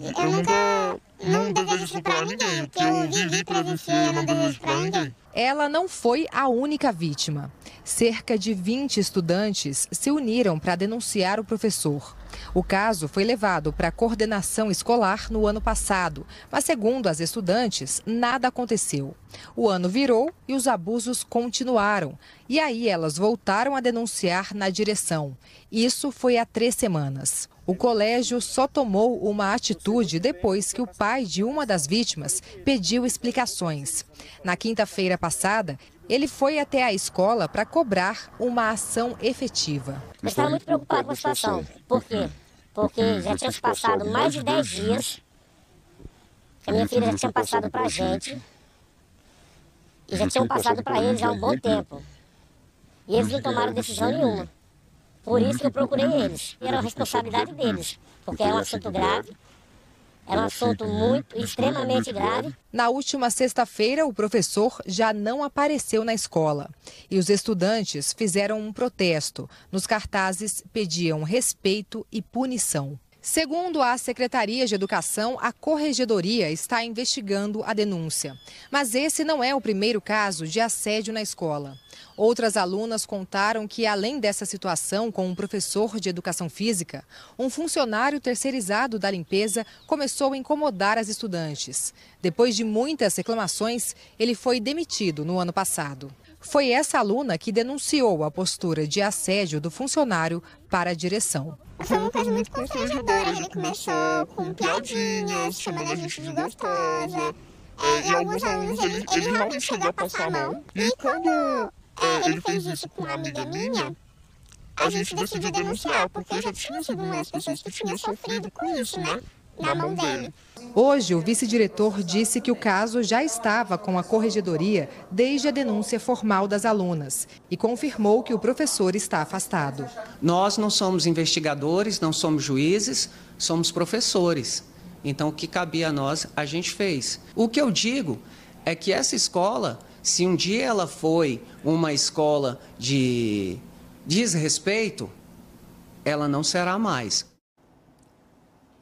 Eu nunca. Não desejo isso pra ninguém. O que eu vivi, você, eu não desejo pra ninguém. Ela não foi a única vítima. Cerca de 20 estudantes se uniram para denunciar o professor. O caso foi levado para a coordenação escolar no ano passado, mas segundo as estudantes, nada aconteceu. O ano virou e os abusos continuaram. E aí elas voltaram a denunciar na direção. Isso foi há três semanas. O colégio só tomou uma atitude depois que o pai de uma das vítimas pediu explicações. Na quinta-feira passada, ele foi até a escola para cobrar uma ação efetiva. Eu estava tá muito preocupado com a situação. Por quê? Porque uhum. já tinha passado mais de 10 dias que a minha filha já tinha passado para a gente e já tinham passado para eles há um bom tempo. E eles não tomaram decisão nenhuma. Por isso que eu uhum. procurei eles. E era a é responsabilidade deles, porque é um assunto grave. Era um é assunto muito, extremamente grave. Na última sexta-feira, o professor já não apareceu na escola. E os estudantes fizeram um protesto. Nos cartazes pediam respeito e punição. Segundo a Secretaria de Educação, a Corregedoria está investigando a denúncia. Mas esse não é o primeiro caso de assédio na escola. Outras alunas contaram que, além dessa situação com um professor de educação física, um funcionário terceirizado da limpeza começou a incomodar as estudantes. Depois de muitas reclamações, ele foi demitido no ano passado. Foi essa aluna que denunciou a postura de assédio do funcionário para a direção. Foi uma coisa muito constrangedora. Ele começou com piadinhas, chamando a gente de gostosa. É, e é, alguns alunos, ele, ele, ele realmente chegou a passar a mão. E quando é, é, ele fez isso com uma amiga minha, a gente decidiu denunciar, porque já tinha sido uma das pessoas que tinha sofrido com isso, né? né? na, mão dele. Hoje, o vice-diretor disse que o caso já estava com a corregedoria desde a denúncia formal das alunas e confirmou que o professor está afastado. Nós não somos investigadores, não somos juízes, somos professores. Então, o que cabia a nós, a gente fez. O que eu digo é que essa escola, se um dia ela foi uma escola de desrespeito, ela não será mais.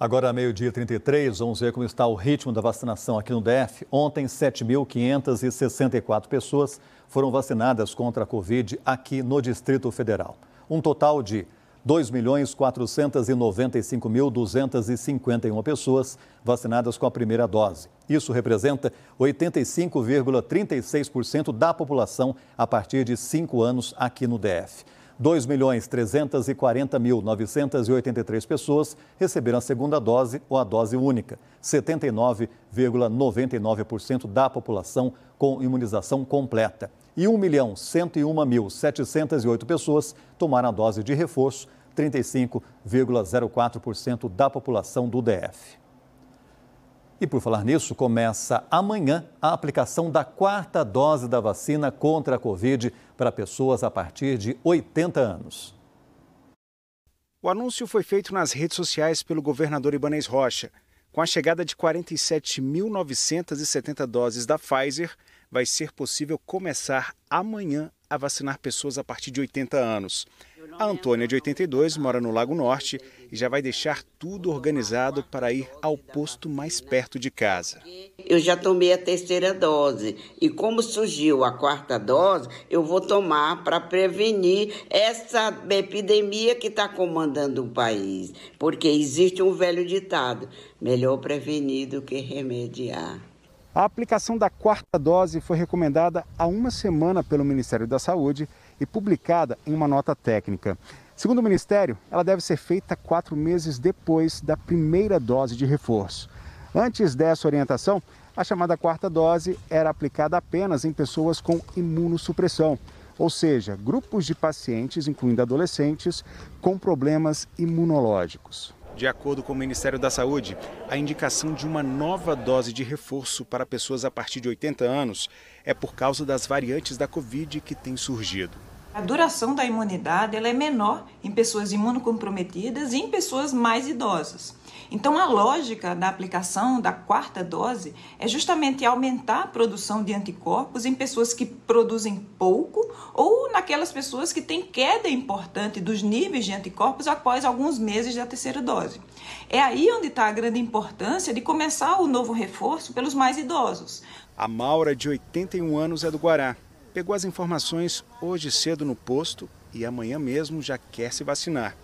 Agora, meio-dia 33, vamos ver como está o ritmo da vacinação aqui no DF. Ontem, 7.564 pessoas foram vacinadas contra a Covid aqui no Distrito Federal. Um total de 2.495.251 pessoas vacinadas com a primeira dose. Isso representa 85,36% da população a partir de 5 anos aqui no DF. 2.340.983 pessoas receberam a segunda dose ou a dose única, 79,99% da população com imunização completa. E 1.101.708 pessoas tomaram a dose de reforço, 35,04% da população do DF. E por falar nisso, começa amanhã a aplicação da quarta dose da vacina contra a Covid para pessoas a partir de 80 anos. O anúncio foi feito nas redes sociais pelo governador Ibanez Rocha. Com a chegada de 47.970 doses da Pfizer, vai ser possível começar amanhã a vacinar pessoas a partir de 80 anos. A Antônia, de 82, mora no Lago Norte e já vai deixar tudo organizado para ir ao posto mais perto de casa. Eu já tomei a terceira dose e, como surgiu a quarta dose, eu vou tomar para prevenir essa epidemia que está comandando o país. Porque existe um velho ditado: melhor prevenir do que remediar. A aplicação da quarta dose foi recomendada há uma semana pelo Ministério da Saúde e publicada em uma nota técnica. Segundo o Ministério, ela deve ser feita quatro meses depois da primeira dose de reforço. Antes dessa orientação, a chamada quarta dose era aplicada apenas em pessoas com imunossupressão, ou seja, grupos de pacientes, incluindo adolescentes, com problemas imunológicos. De acordo com o Ministério da Saúde, a indicação de uma nova dose de reforço para pessoas a partir de 80 anos é por causa das variantes da Covid que têm surgido. A duração da imunidade ela é menor em pessoas imunocomprometidas e em pessoas mais idosas. Então, a lógica da aplicação da quarta dose é justamente aumentar a produção de anticorpos em pessoas que produzem pouco ou naquelas pessoas que têm queda importante dos níveis de anticorpos após alguns meses da terceira dose. É aí onde está a grande importância de começar o novo reforço pelos mais idosos. A Maura, de 81 anos, é do Guará. Pegou as informações hoje cedo no posto e amanhã mesmo já quer se vacinar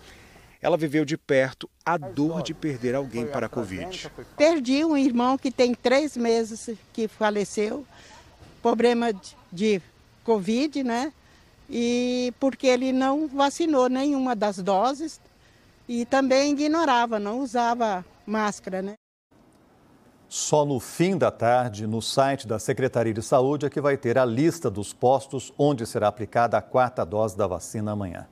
ela viveu de perto a dor de perder alguém para a Covid. Perdi um irmão que tem três meses que faleceu, problema de Covid, né? E porque ele não vacinou nenhuma das doses e também ignorava, não usava máscara, né? Só no fim da tarde, no site da Secretaria de Saúde, é que vai ter a lista dos postos onde será aplicada a quarta dose da vacina amanhã.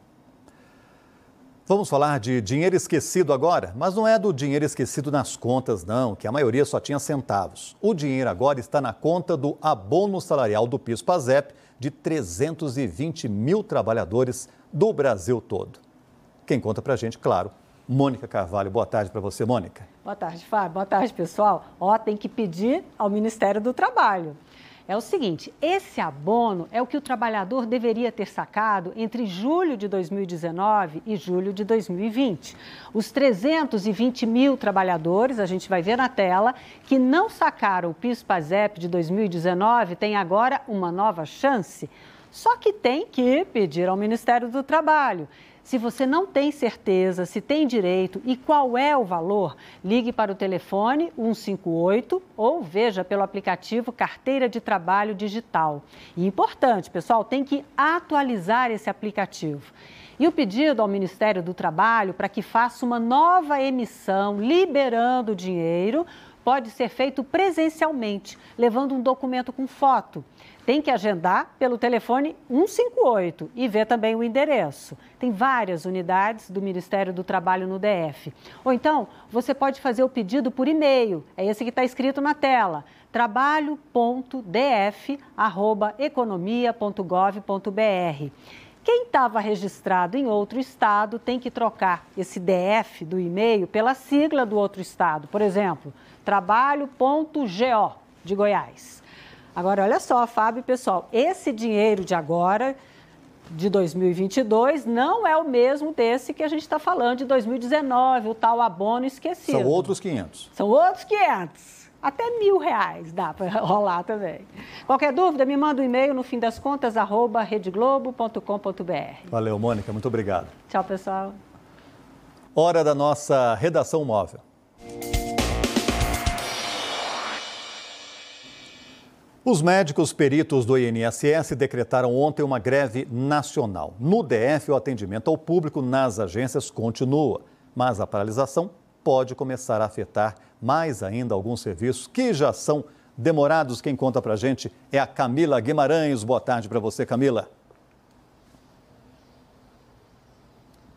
Vamos falar de dinheiro esquecido agora, mas não é do dinheiro esquecido nas contas, não, que a maioria só tinha centavos. O dinheiro agora está na conta do abono salarial do PIS-PASEP de 320 mil trabalhadores do Brasil todo. Quem conta pra gente, claro, Mônica Carvalho. Boa tarde para você, Mônica. Boa tarde, Fábio. Boa tarde, pessoal. Ó, tem que pedir ao Ministério do Trabalho é o seguinte: esse abono é o que o trabalhador deveria ter sacado entre julho de 2019 e julho de 2020. Os 320 mil trabalhadores, a gente vai ver na tela, que não sacaram o PIS/PASEP de 2019 têm agora uma nova chance. Só que tem que pedir ao Ministério do Trabalho. Se você não tem certeza se tem direito e qual é o valor, ligue para o telefone 158 ou veja pelo aplicativo Carteira de Trabalho Digital. E importante, pessoal, tem que atualizar esse aplicativo. E o pedido ao Ministério do Trabalho para que faça uma nova emissão liberando o dinheiro pode ser feito presencialmente, levando um documento com foto. Tem que agendar pelo telefone 158 e ver também o endereço. Tem várias unidades do Ministério do Trabalho no DF. Ou então, você pode fazer o pedido por e-mail, é esse que está escrito na tela, trabalho.df.economia.gov.br. Quem estava registrado em outro estado tem que trocar esse DF do e-mail pela sigla do outro estado. Por exemplo, trabalho.go de Goiás. Agora, olha só, Fábio, pessoal, esse dinheiro de agora, de 2022, não é o mesmo desse que a gente está falando de 2019, o tal abono esquecido. São outros 500. São outros 500. Até mil reais dá para rolar também. Qualquer dúvida, me manda um e-mail no fim das contas, arroba redeglobo.com.br. Valeu, Mônica, muito obrigado. Tchau, pessoal. Hora da nossa redação móvel. Os médicos peritos do INSS decretaram ontem uma greve nacional. No DF, o atendimento ao público nas agências continua, mas a paralisação pode começar a afetar mais ainda alguns serviços que já são demorados. Quem conta pra gente é a Camila Guimarães. Boa tarde para você, Camila.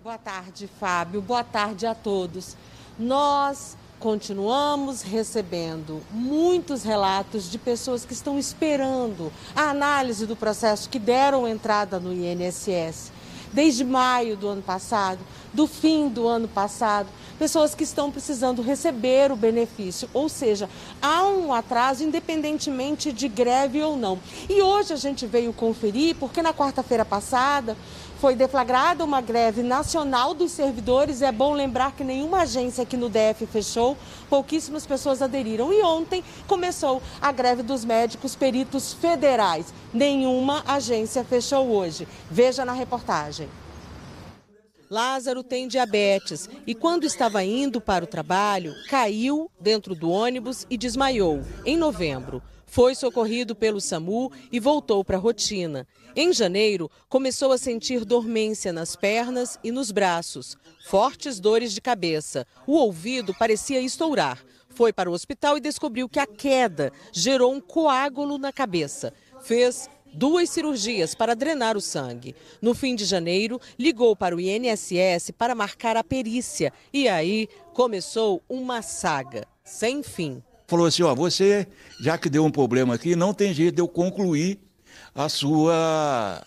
Boa tarde, Fábio. Boa tarde a todos. Nós continuamos recebendo muitos relatos de pessoas que estão esperando a análise do processo que deram entrada no INSS desde maio do ano passado, do fim do ano passado, pessoas que estão precisando receber o benefício, ou seja, há um atraso independentemente de greve ou não. E hoje a gente veio conferir porque na quarta-feira passada foi deflagrada uma greve nacional dos servidores. É bom lembrar que nenhuma agência aqui no DF fechou, pouquíssimas pessoas aderiram. E ontem começou a greve dos médicos peritos federais. Nenhuma agência fechou hoje. Veja na reportagem. Lázaro tem diabetes e, quando estava indo para o trabalho, caiu dentro do ônibus e desmaiou em novembro. Foi socorrido pelo SAMU e voltou para a rotina. Em janeiro, começou a sentir dormência nas pernas e nos braços, fortes dores de cabeça. O ouvido parecia estourar. Foi para o hospital e descobriu que a queda gerou um coágulo na cabeça. Fez duas cirurgias para drenar o sangue. No fim de janeiro, ligou para o INSS para marcar a perícia. E aí começou uma saga sem fim. Falou assim: ó, você, já que deu um problema aqui, não tem jeito de eu concluir a sua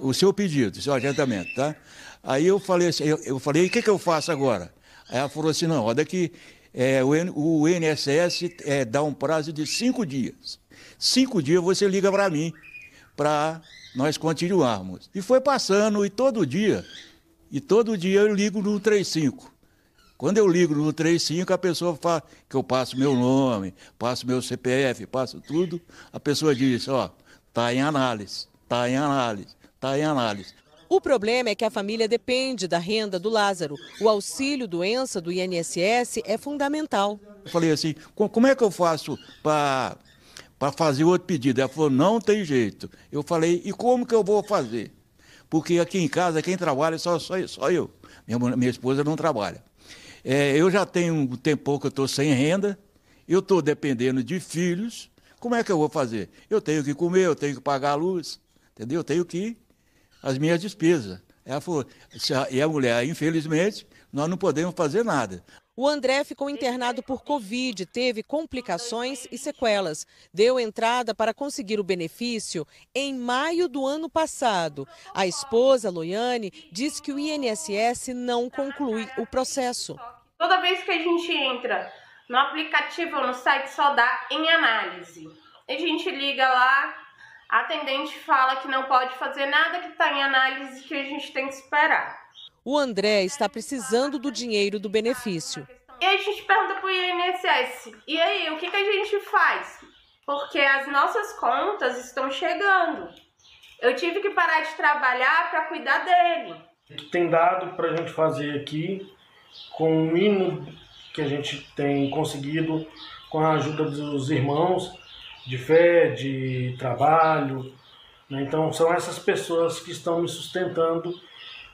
o seu pedido, o seu adiantamento, tá? Aí eu falei assim, eu, eu falei, o que, que eu faço agora? Aí ela falou assim, não, olha que é, o, o INSS é, dá um prazo de cinco dias. Cinco dias você liga para mim, para nós continuarmos. E foi passando, e todo dia, e todo dia eu ligo no 35. Quando eu ligo no 35, a pessoa fala que eu passo meu nome, passo meu CPF, passo tudo. A pessoa diz, ó, Está em análise, está em análise, está em análise. O problema é que a família depende da renda do Lázaro. O auxílio doença do INSS é fundamental. Eu falei assim: como é que eu faço para fazer outro pedido? Ela falou: não tem jeito. Eu falei: e como que eu vou fazer? Porque aqui em casa quem trabalha só, só, só eu. Minha, minha esposa não trabalha. É, eu já tenho um tempo que eu estou sem renda, eu estou dependendo de filhos como é que eu vou fazer? Eu tenho que comer, eu tenho que pagar a luz, entendeu? Eu tenho que as minhas despesas. Ela falou, e a mulher, infelizmente, nós não podemos fazer nada. O André ficou internado por Covid, teve complicações e sequelas. Deu entrada para conseguir o benefício em maio do ano passado. A esposa, Loiane, diz que o INSS não conclui o processo. Toda vez que a gente entra no aplicativo ou no site só dá em análise. a gente liga lá, a atendente fala que não pode fazer nada que está em análise que a gente tem que esperar. O André está precisando do dinheiro do benefício. E a gente pergunta para o INSS, e aí, o que, que a gente faz? Porque as nossas contas estão chegando. Eu tive que parar de trabalhar para cuidar dele. Tem dado para a gente fazer aqui com o mínimo que a gente tem conseguido com a ajuda dos irmãos de fé, de trabalho. Né? Então, são essas pessoas que estão me sustentando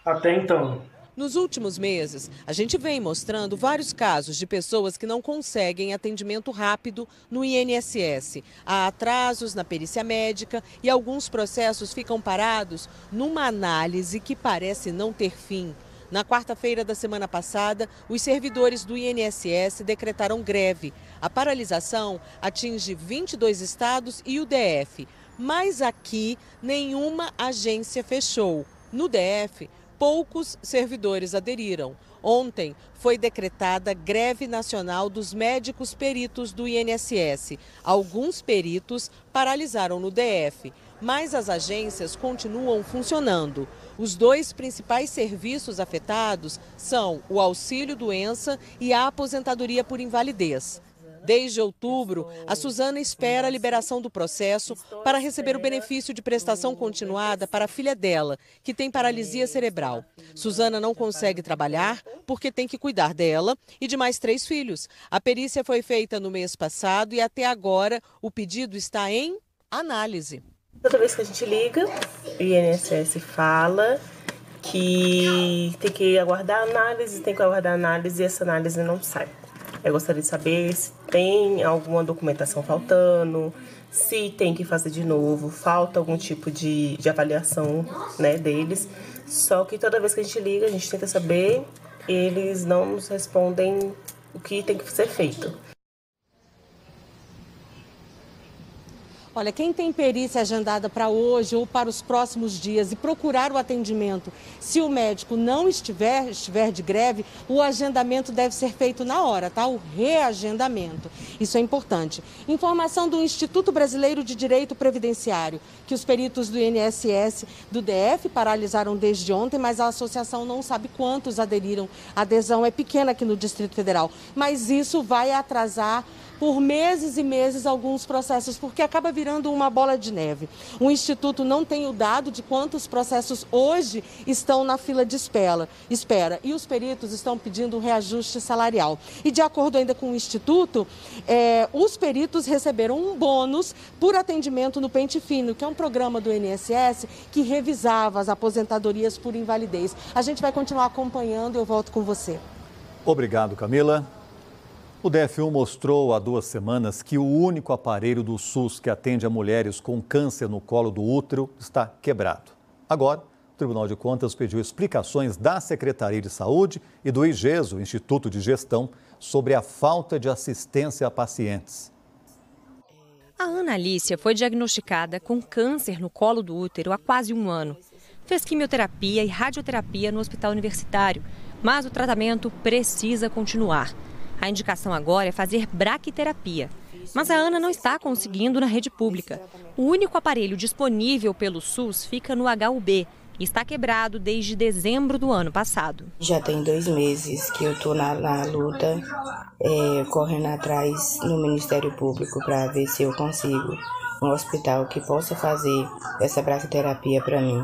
até então. Nos últimos meses, a gente vem mostrando vários casos de pessoas que não conseguem atendimento rápido no INSS. Há atrasos na perícia médica e alguns processos ficam parados numa análise que parece não ter fim. Na quarta-feira da semana passada, os servidores do INSS decretaram greve. A paralisação atinge 22 estados e o DF. Mas aqui, nenhuma agência fechou. No DF, poucos servidores aderiram. Ontem foi decretada greve nacional dos médicos peritos do INSS. Alguns peritos paralisaram no DF mas as agências continuam funcionando. Os dois principais serviços afetados são o auxílio-doença e a aposentadoria por invalidez. Desde outubro, a Suzana espera a liberação do processo para receber o benefício de prestação continuada para a filha dela, que tem paralisia cerebral. Suzana não consegue trabalhar porque tem que cuidar dela e de mais três filhos. A perícia foi feita no mês passado e até agora o pedido está em análise. Toda vez que a gente liga, o INSS fala que tem que aguardar análise, tem que aguardar análise e essa análise não sai. Eu gostaria de saber se tem alguma documentação faltando, se tem que fazer de novo, falta algum tipo de, de avaliação né, deles. Só que toda vez que a gente liga, a gente tenta saber, eles não nos respondem o que tem que ser feito. Olha, quem tem perícia agendada para hoje ou para os próximos dias e procurar o atendimento, se o médico não estiver, estiver de greve, o agendamento deve ser feito na hora, tá? O reagendamento. Isso é importante. Informação do Instituto Brasileiro de Direito Previdenciário, que os peritos do INSS do DF paralisaram desde ontem, mas a associação não sabe quantos aderiram. A adesão é pequena aqui no Distrito Federal, mas isso vai atrasar por meses e meses alguns processos, porque acaba virando uma bola de neve. O Instituto não tem o dado de quantos processos hoje estão na fila de espera. espera e os peritos estão pedindo um reajuste salarial. E de acordo ainda com o Instituto, é, os peritos receberam um bônus por atendimento no Pente Fino, que é um programa do INSS que revisava as aposentadorias por invalidez. A gente vai continuar acompanhando, e eu volto com você. Obrigado, Camila. O DF1 mostrou há duas semanas que o único aparelho do SUS que atende a mulheres com câncer no colo do útero está quebrado. Agora, o Tribunal de Contas pediu explicações da Secretaria de Saúde e do IGESO, Instituto de Gestão, sobre a falta de assistência a pacientes. A Ana Alícia foi diagnosticada com câncer no colo do útero há quase um ano. Fez quimioterapia e radioterapia no hospital universitário, mas o tratamento precisa continuar. A indicação agora é fazer braquiterapia. Mas a Ana não está conseguindo na rede pública. O único aparelho disponível pelo SUS fica no HUB e está quebrado desde dezembro do ano passado. Já tem dois meses que eu estou na, na, luta, é, correndo atrás no Ministério Público para ver se eu consigo um hospital que possa fazer essa braquiterapia para mim.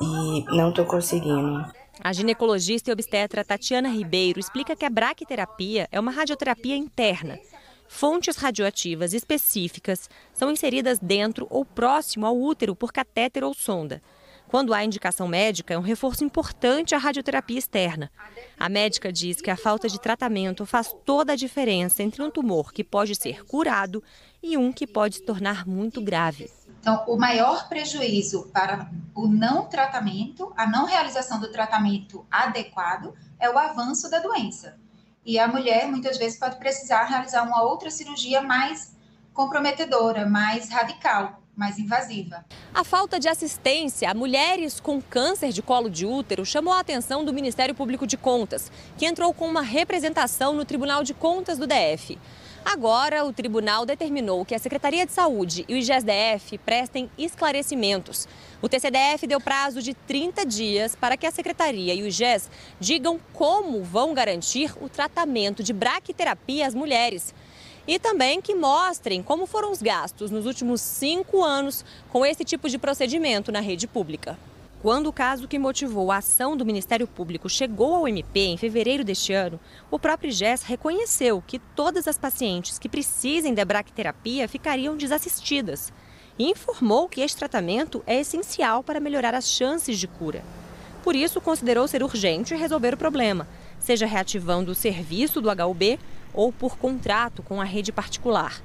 E não estou conseguindo. A ginecologista e obstetra Tatiana Ribeiro explica que a braquiterapia é uma radioterapia interna. Fontes radioativas específicas são inseridas dentro ou próximo ao útero por catéter ou sonda. Quando há indicação médica, é um reforço importante à radioterapia externa. A médica diz que a falta de tratamento faz toda a diferença entre um tumor que pode ser curado e um que pode se tornar muito grave. Então, o maior prejuízo para o não tratamento, a não realização do tratamento adequado, é o avanço da doença. E a mulher, muitas vezes, pode precisar realizar uma outra cirurgia mais comprometedora, mais radical, mais invasiva. A falta de assistência a mulheres com câncer de colo de útero chamou a atenção do Ministério Público de Contas, que entrou com uma representação no Tribunal de Contas do DF. Agora, o tribunal determinou que a Secretaria de Saúde e o IGSDF prestem esclarecimentos. O TCDF deu prazo de 30 dias para que a Secretaria e o IGES digam como vão garantir o tratamento de braquiterapia às mulheres e também que mostrem como foram os gastos nos últimos cinco anos com esse tipo de procedimento na rede pública. Quando o caso que motivou a ação do Ministério Público chegou ao MP em fevereiro deste ano, o próprio IGES reconheceu que todas as pacientes que precisem da braquiterapia ficariam desassistidas e informou que este tratamento é essencial para melhorar as chances de cura. Por isso, considerou ser urgente resolver o problema, seja reativando o serviço do HUB ou por contrato com a rede particular.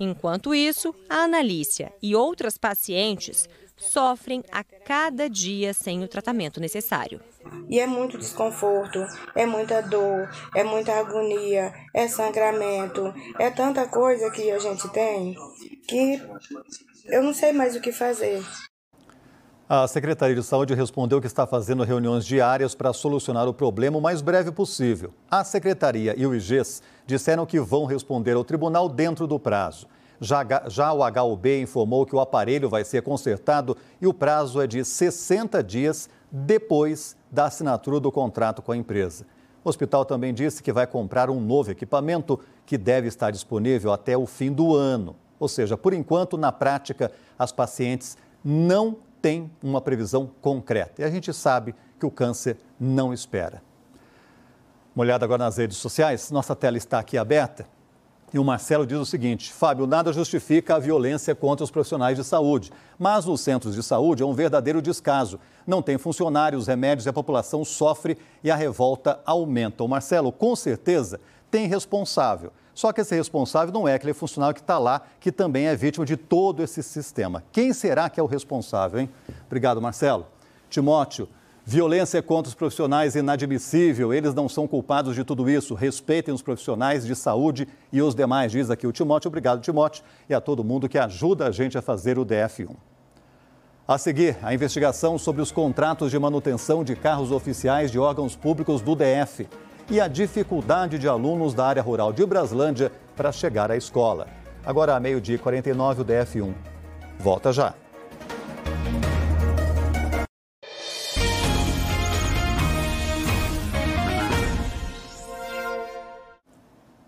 Enquanto isso, a Analícia e outras pacientes sofrem a cada dia sem o tratamento necessário. E é muito desconforto, é muita dor, é muita agonia, é sangramento, é tanta coisa que a gente tem que eu não sei mais o que fazer. A Secretaria de Saúde respondeu que está fazendo reuniões diárias para solucionar o problema o mais breve possível. A Secretaria e o IGES disseram que vão responder ao tribunal dentro do prazo. Já, já o HUB informou que o aparelho vai ser consertado e o prazo é de 60 dias depois da assinatura do contrato com a empresa. O hospital também disse que vai comprar um novo equipamento que deve estar disponível até o fim do ano. Ou seja, por enquanto, na prática, as pacientes não têm uma previsão concreta. E a gente sabe que o câncer não espera. Uma olhada agora nas redes sociais, nossa tela está aqui aberta. E o Marcelo diz o seguinte: Fábio, nada justifica a violência contra os profissionais de saúde, mas nos centros de saúde é um verdadeiro descaso. Não tem funcionários, remédios e a população sofre e a revolta aumenta. O Marcelo, com certeza, tem responsável. Só que esse responsável não é aquele funcionário que está lá, que também é vítima de todo esse sistema. Quem será que é o responsável, hein? Obrigado, Marcelo. Timóteo, Violência contra os profissionais é inadmissível. Eles não são culpados de tudo isso. Respeitem os profissionais de saúde e os demais, diz aqui o Timote. Obrigado, Timote, e a todo mundo que ajuda a gente a fazer o DF1. A seguir, a investigação sobre os contratos de manutenção de carros oficiais de órgãos públicos do DF e a dificuldade de alunos da área rural de Braslândia para chegar à escola. Agora, a meio-dia 49, o DF1. Volta já.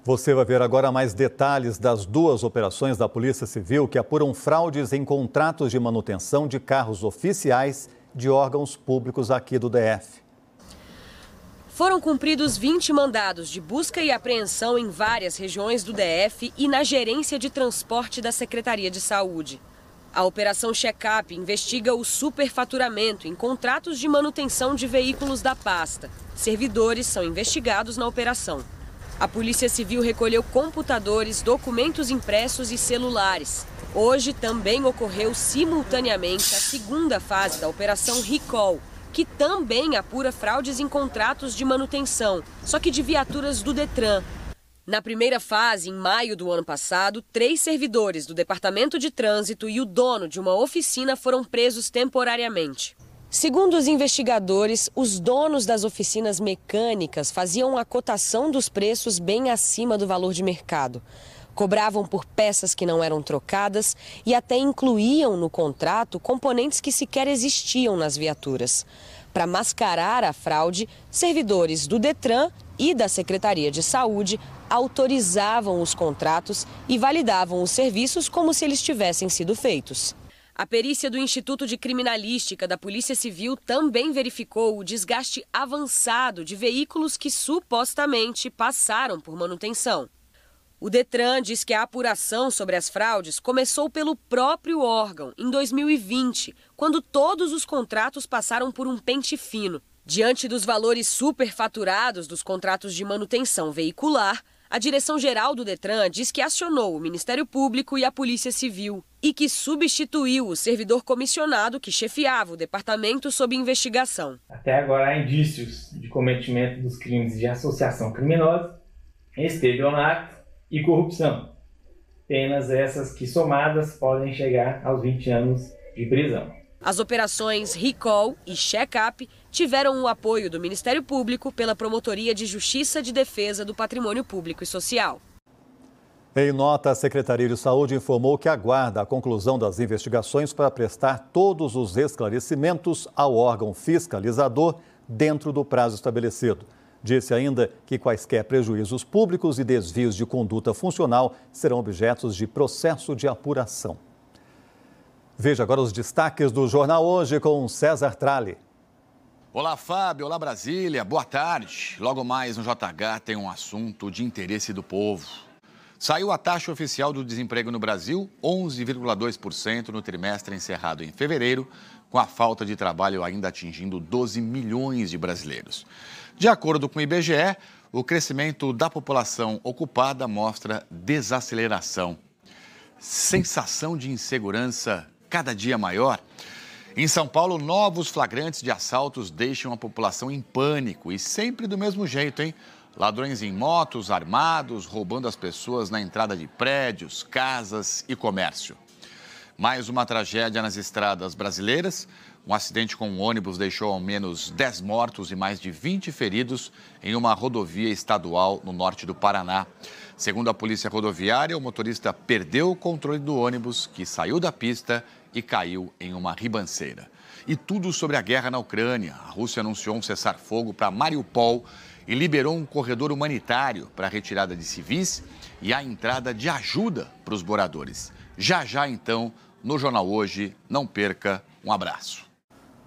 Você vai ver agora mais detalhes das duas operações da Polícia Civil que apuram fraudes em contratos de manutenção de carros oficiais de órgãos públicos aqui do DF. Foram cumpridos 20 mandados de busca e apreensão em várias regiões do DF e na gerência de transporte da Secretaria de Saúde. A Operação Checkup investiga o superfaturamento em contratos de manutenção de veículos da pasta. Servidores são investigados na operação. A Polícia Civil recolheu computadores, documentos impressos e celulares. Hoje também ocorreu simultaneamente a segunda fase da Operação Recall, que também apura fraudes em contratos de manutenção, só que de viaturas do Detran. Na primeira fase, em maio do ano passado, três servidores do Departamento de Trânsito e o dono de uma oficina foram presos temporariamente. Segundo os investigadores, os donos das oficinas mecânicas faziam a cotação dos preços bem acima do valor de mercado. Cobravam por peças que não eram trocadas e até incluíam no contrato componentes que sequer existiam nas viaturas. Para mascarar a fraude, servidores do Detran e da Secretaria de Saúde autorizavam os contratos e validavam os serviços como se eles tivessem sido feitos. A perícia do Instituto de Criminalística da Polícia Civil também verificou o desgaste avançado de veículos que supostamente passaram por manutenção. O Detran diz que a apuração sobre as fraudes começou pelo próprio órgão em 2020, quando todos os contratos passaram por um pente fino. Diante dos valores superfaturados dos contratos de manutenção veicular, a direção-geral do Detran diz que acionou o Ministério Público e a Polícia Civil e que substituiu o servidor comissionado que chefiava o departamento sob investigação. Até agora há indícios de cometimento dos crimes de associação criminosa, estelionato e corrupção. Penas essas que somadas podem chegar aos 20 anos de prisão. As operações Recall e Check-up tiveram o apoio do Ministério Público pela Promotoria de Justiça de Defesa do Patrimônio Público e Social. Em nota, a Secretaria de Saúde informou que aguarda a conclusão das investigações para prestar todos os esclarecimentos ao órgão fiscalizador dentro do prazo estabelecido. Disse ainda que quaisquer prejuízos públicos e desvios de conduta funcional serão objetos de processo de apuração. Veja agora os destaques do jornal hoje com César Tralli. Olá, Fábio. Olá, Brasília. Boa tarde. Logo mais no JH tem um assunto de interesse do povo. Saiu a taxa oficial do desemprego no Brasil, 11,2% no trimestre encerrado em fevereiro, com a falta de trabalho ainda atingindo 12 milhões de brasileiros. De acordo com o IBGE, o crescimento da população ocupada mostra desaceleração. Sensação de insegurança cada dia maior. Em São Paulo, novos flagrantes de assaltos deixam a população em pânico e sempre do mesmo jeito, hein? Ladrões em motos, armados, roubando as pessoas na entrada de prédios, casas e comércio. Mais uma tragédia nas estradas brasileiras. Um acidente com um ônibus deixou ao menos 10 mortos e mais de 20 feridos em uma rodovia estadual no norte do Paraná. Segundo a polícia rodoviária, o motorista perdeu o controle do ônibus, que saiu da pista que caiu em uma ribanceira. E tudo sobre a guerra na Ucrânia. A Rússia anunciou um cessar-fogo para Mariupol e liberou um corredor humanitário para a retirada de civis e a entrada de ajuda para os moradores. Já já, então, no Jornal Hoje, não perca. Um abraço.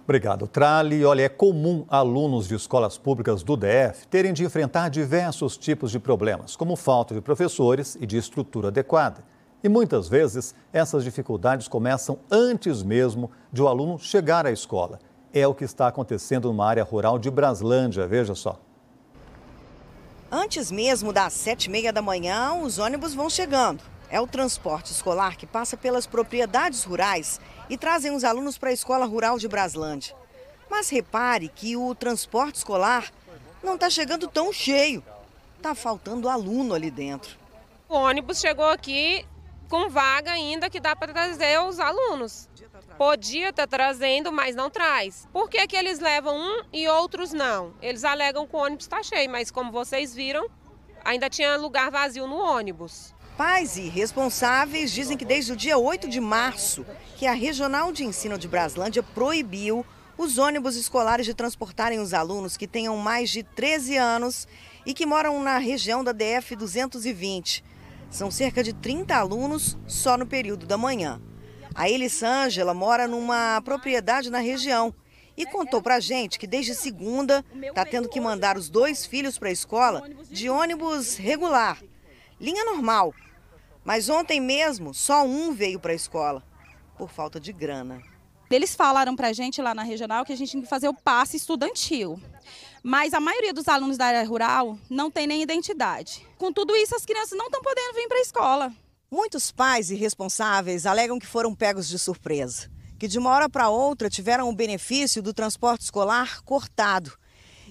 Obrigado, Trali. Olha, é comum alunos de escolas públicas do DF terem de enfrentar diversos tipos de problemas, como falta de professores e de estrutura adequada. E muitas vezes essas dificuldades começam antes mesmo de o aluno chegar à escola. É o que está acontecendo numa área rural de Braslândia, veja só. Antes mesmo das sete e meia da manhã, os ônibus vão chegando. É o transporte escolar que passa pelas propriedades rurais e trazem os alunos para a escola rural de Braslândia. Mas repare que o transporte escolar não está chegando tão cheio. Está faltando aluno ali dentro. O ônibus chegou aqui com vaga ainda que dá para trazer os alunos. Podia estar tá trazendo, mas não traz. Por que, que eles levam um e outros não? Eles alegam que o ônibus está cheio, mas como vocês viram, ainda tinha lugar vazio no ônibus. Pais e responsáveis dizem que desde o dia 8 de março, que a Regional de Ensino de Braslândia proibiu os ônibus escolares de transportarem os alunos que tenham mais de 13 anos e que moram na região da DF 220. São cerca de 30 alunos só no período da manhã. A Elisângela mora numa propriedade na região e contou pra gente que desde segunda está tendo que mandar os dois filhos para a escola de ônibus regular, linha normal. Mas ontem mesmo só um veio para a escola, por falta de grana. Eles falaram para gente lá na regional que a gente tinha que fazer o passe estudantil. Mas a maioria dos alunos da área rural não tem nem identidade. Com tudo isso, as crianças não estão podendo vir para a escola. Muitos pais e responsáveis alegam que foram pegos de surpresa, que de uma hora para outra tiveram o benefício do transporte escolar cortado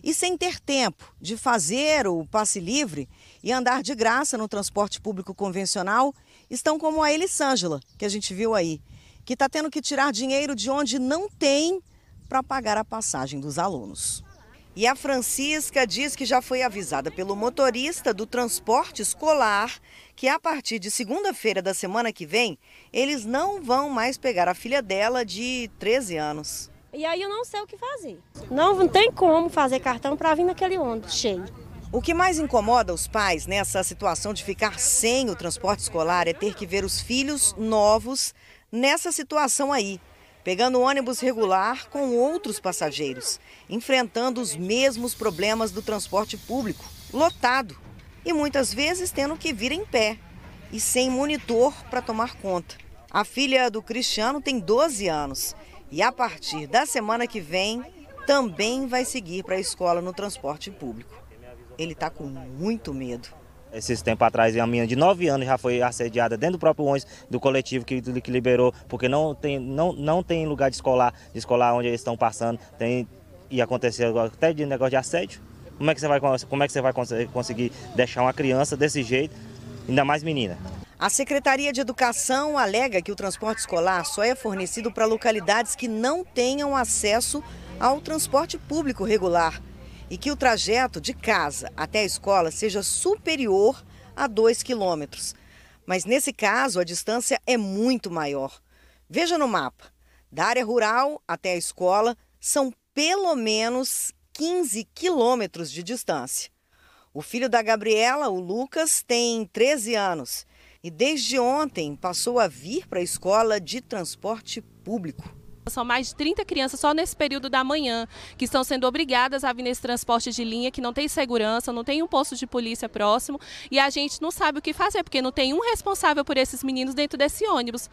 e sem ter tempo de fazer o passe livre e andar de graça no transporte público convencional, estão como a Elisângela, que a gente viu aí, que está tendo que tirar dinheiro de onde não tem para pagar a passagem dos alunos. E a Francisca diz que já foi avisada pelo motorista do transporte escolar que a partir de segunda-feira da semana que vem, eles não vão mais pegar a filha dela de 13 anos. E aí eu não sei o que fazer. Não, não tem como fazer cartão para vir naquele ônibus cheio. O que mais incomoda os pais nessa situação de ficar sem o transporte escolar é ter que ver os filhos novos nessa situação aí, pegando ônibus regular com outros passageiros, enfrentando os mesmos problemas do transporte público, lotado e muitas vezes tendo que vir em pé e sem monitor para tomar conta. A filha do Cristiano tem 12 anos e a partir da semana que vem também vai seguir para a escola no transporte público. Ele está com muito medo. Esses tempos atrás, a menina de 9 anos já foi assediada dentro do próprio ônibus do coletivo que, que liberou, porque não tem, não, não tem lugar de escolar, de escolar onde eles estão passando. Tem, e aconteceu até de negócio de assédio. Como é que você vai, como é que você vai conseguir deixar uma criança desse jeito, ainda mais menina? A Secretaria de Educação alega que o transporte escolar só é fornecido para localidades que não tenham acesso ao transporte público regular e que o trajeto de casa até a escola seja superior a 2 quilômetros. Mas nesse caso, a distância é muito maior. Veja no mapa: da área rural até a escola são pelo menos 15 quilômetros de distância. O filho da Gabriela, o Lucas, tem 13 anos e desde ontem passou a vir para a escola de transporte público são mais de 30 crianças só nesse período da manhã, que estão sendo obrigadas a vir nesse transporte de linha, que não tem segurança, não tem um posto de polícia próximo, e a gente não sabe o que fazer, porque não tem um responsável por esses meninos dentro desse ônibus.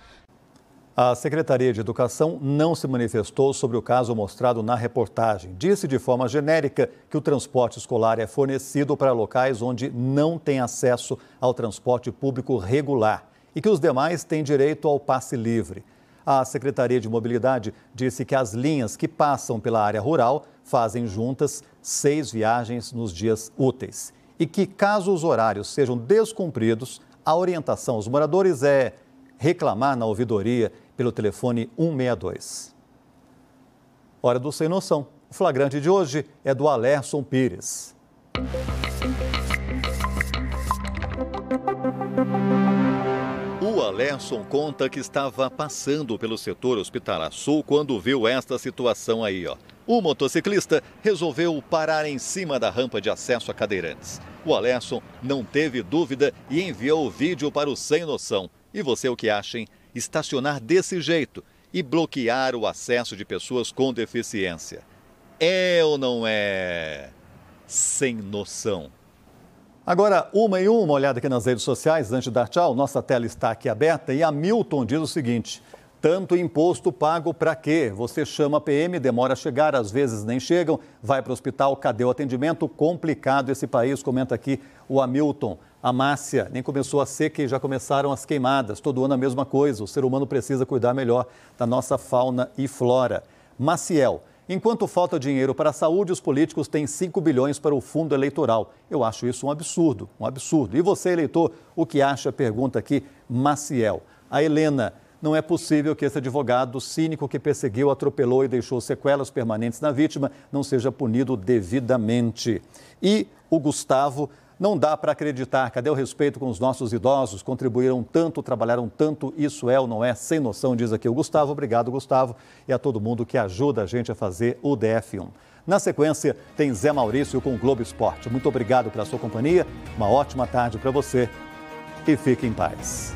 A Secretaria de Educação não se manifestou sobre o caso mostrado na reportagem. Disse de forma genérica que o transporte escolar é fornecido para locais onde não tem acesso ao transporte público regular e que os demais têm direito ao passe livre. A Secretaria de Mobilidade disse que as linhas que passam pela área rural fazem juntas seis viagens nos dias úteis. E que, caso os horários sejam descumpridos, a orientação aos moradores é reclamar na ouvidoria pelo telefone 162. Hora do Sem Noção. O flagrante de hoje é do Alerson Pires. O Alesson conta que estava passando pelo setor hospitalar sul quando viu esta situação aí, ó. O motociclista resolveu parar em cima da rampa de acesso a cadeirantes. O Alesson não teve dúvida e enviou o vídeo para o Sem Noção. E você o que acha, hein? Estacionar desse jeito e bloquear o acesso de pessoas com deficiência. É ou não é? Sem noção. Agora, uma e uma olhada aqui nas redes sociais, antes de dar tchau, nossa tela está aqui aberta e a Milton diz o seguinte: tanto imposto pago para quê? Você chama a PM, demora a chegar, às vezes nem chegam, vai para o hospital, cadê o atendimento? Complicado esse país, comenta aqui o Hamilton. A Márcia, nem começou a seca e já começaram as queimadas. Todo ano a mesma coisa. O ser humano precisa cuidar melhor da nossa fauna e flora. Maciel, Enquanto falta dinheiro para a saúde, os políticos têm 5 bilhões para o fundo eleitoral. Eu acho isso um absurdo, um absurdo. E você, eleitor, o que acha? Pergunta aqui Maciel. A Helena, não é possível que esse advogado cínico que perseguiu, atropelou e deixou sequelas permanentes na vítima não seja punido devidamente. E o Gustavo não dá para acreditar. Cadê o respeito com os nossos idosos? Contribuíram tanto, trabalharam tanto. Isso é ou não é? Sem noção, diz aqui o Gustavo. Obrigado, Gustavo. E a todo mundo que ajuda a gente a fazer o DF1. Na sequência, tem Zé Maurício com o Globo Esporte. Muito obrigado pela sua companhia. Uma ótima tarde para você. E fique em paz.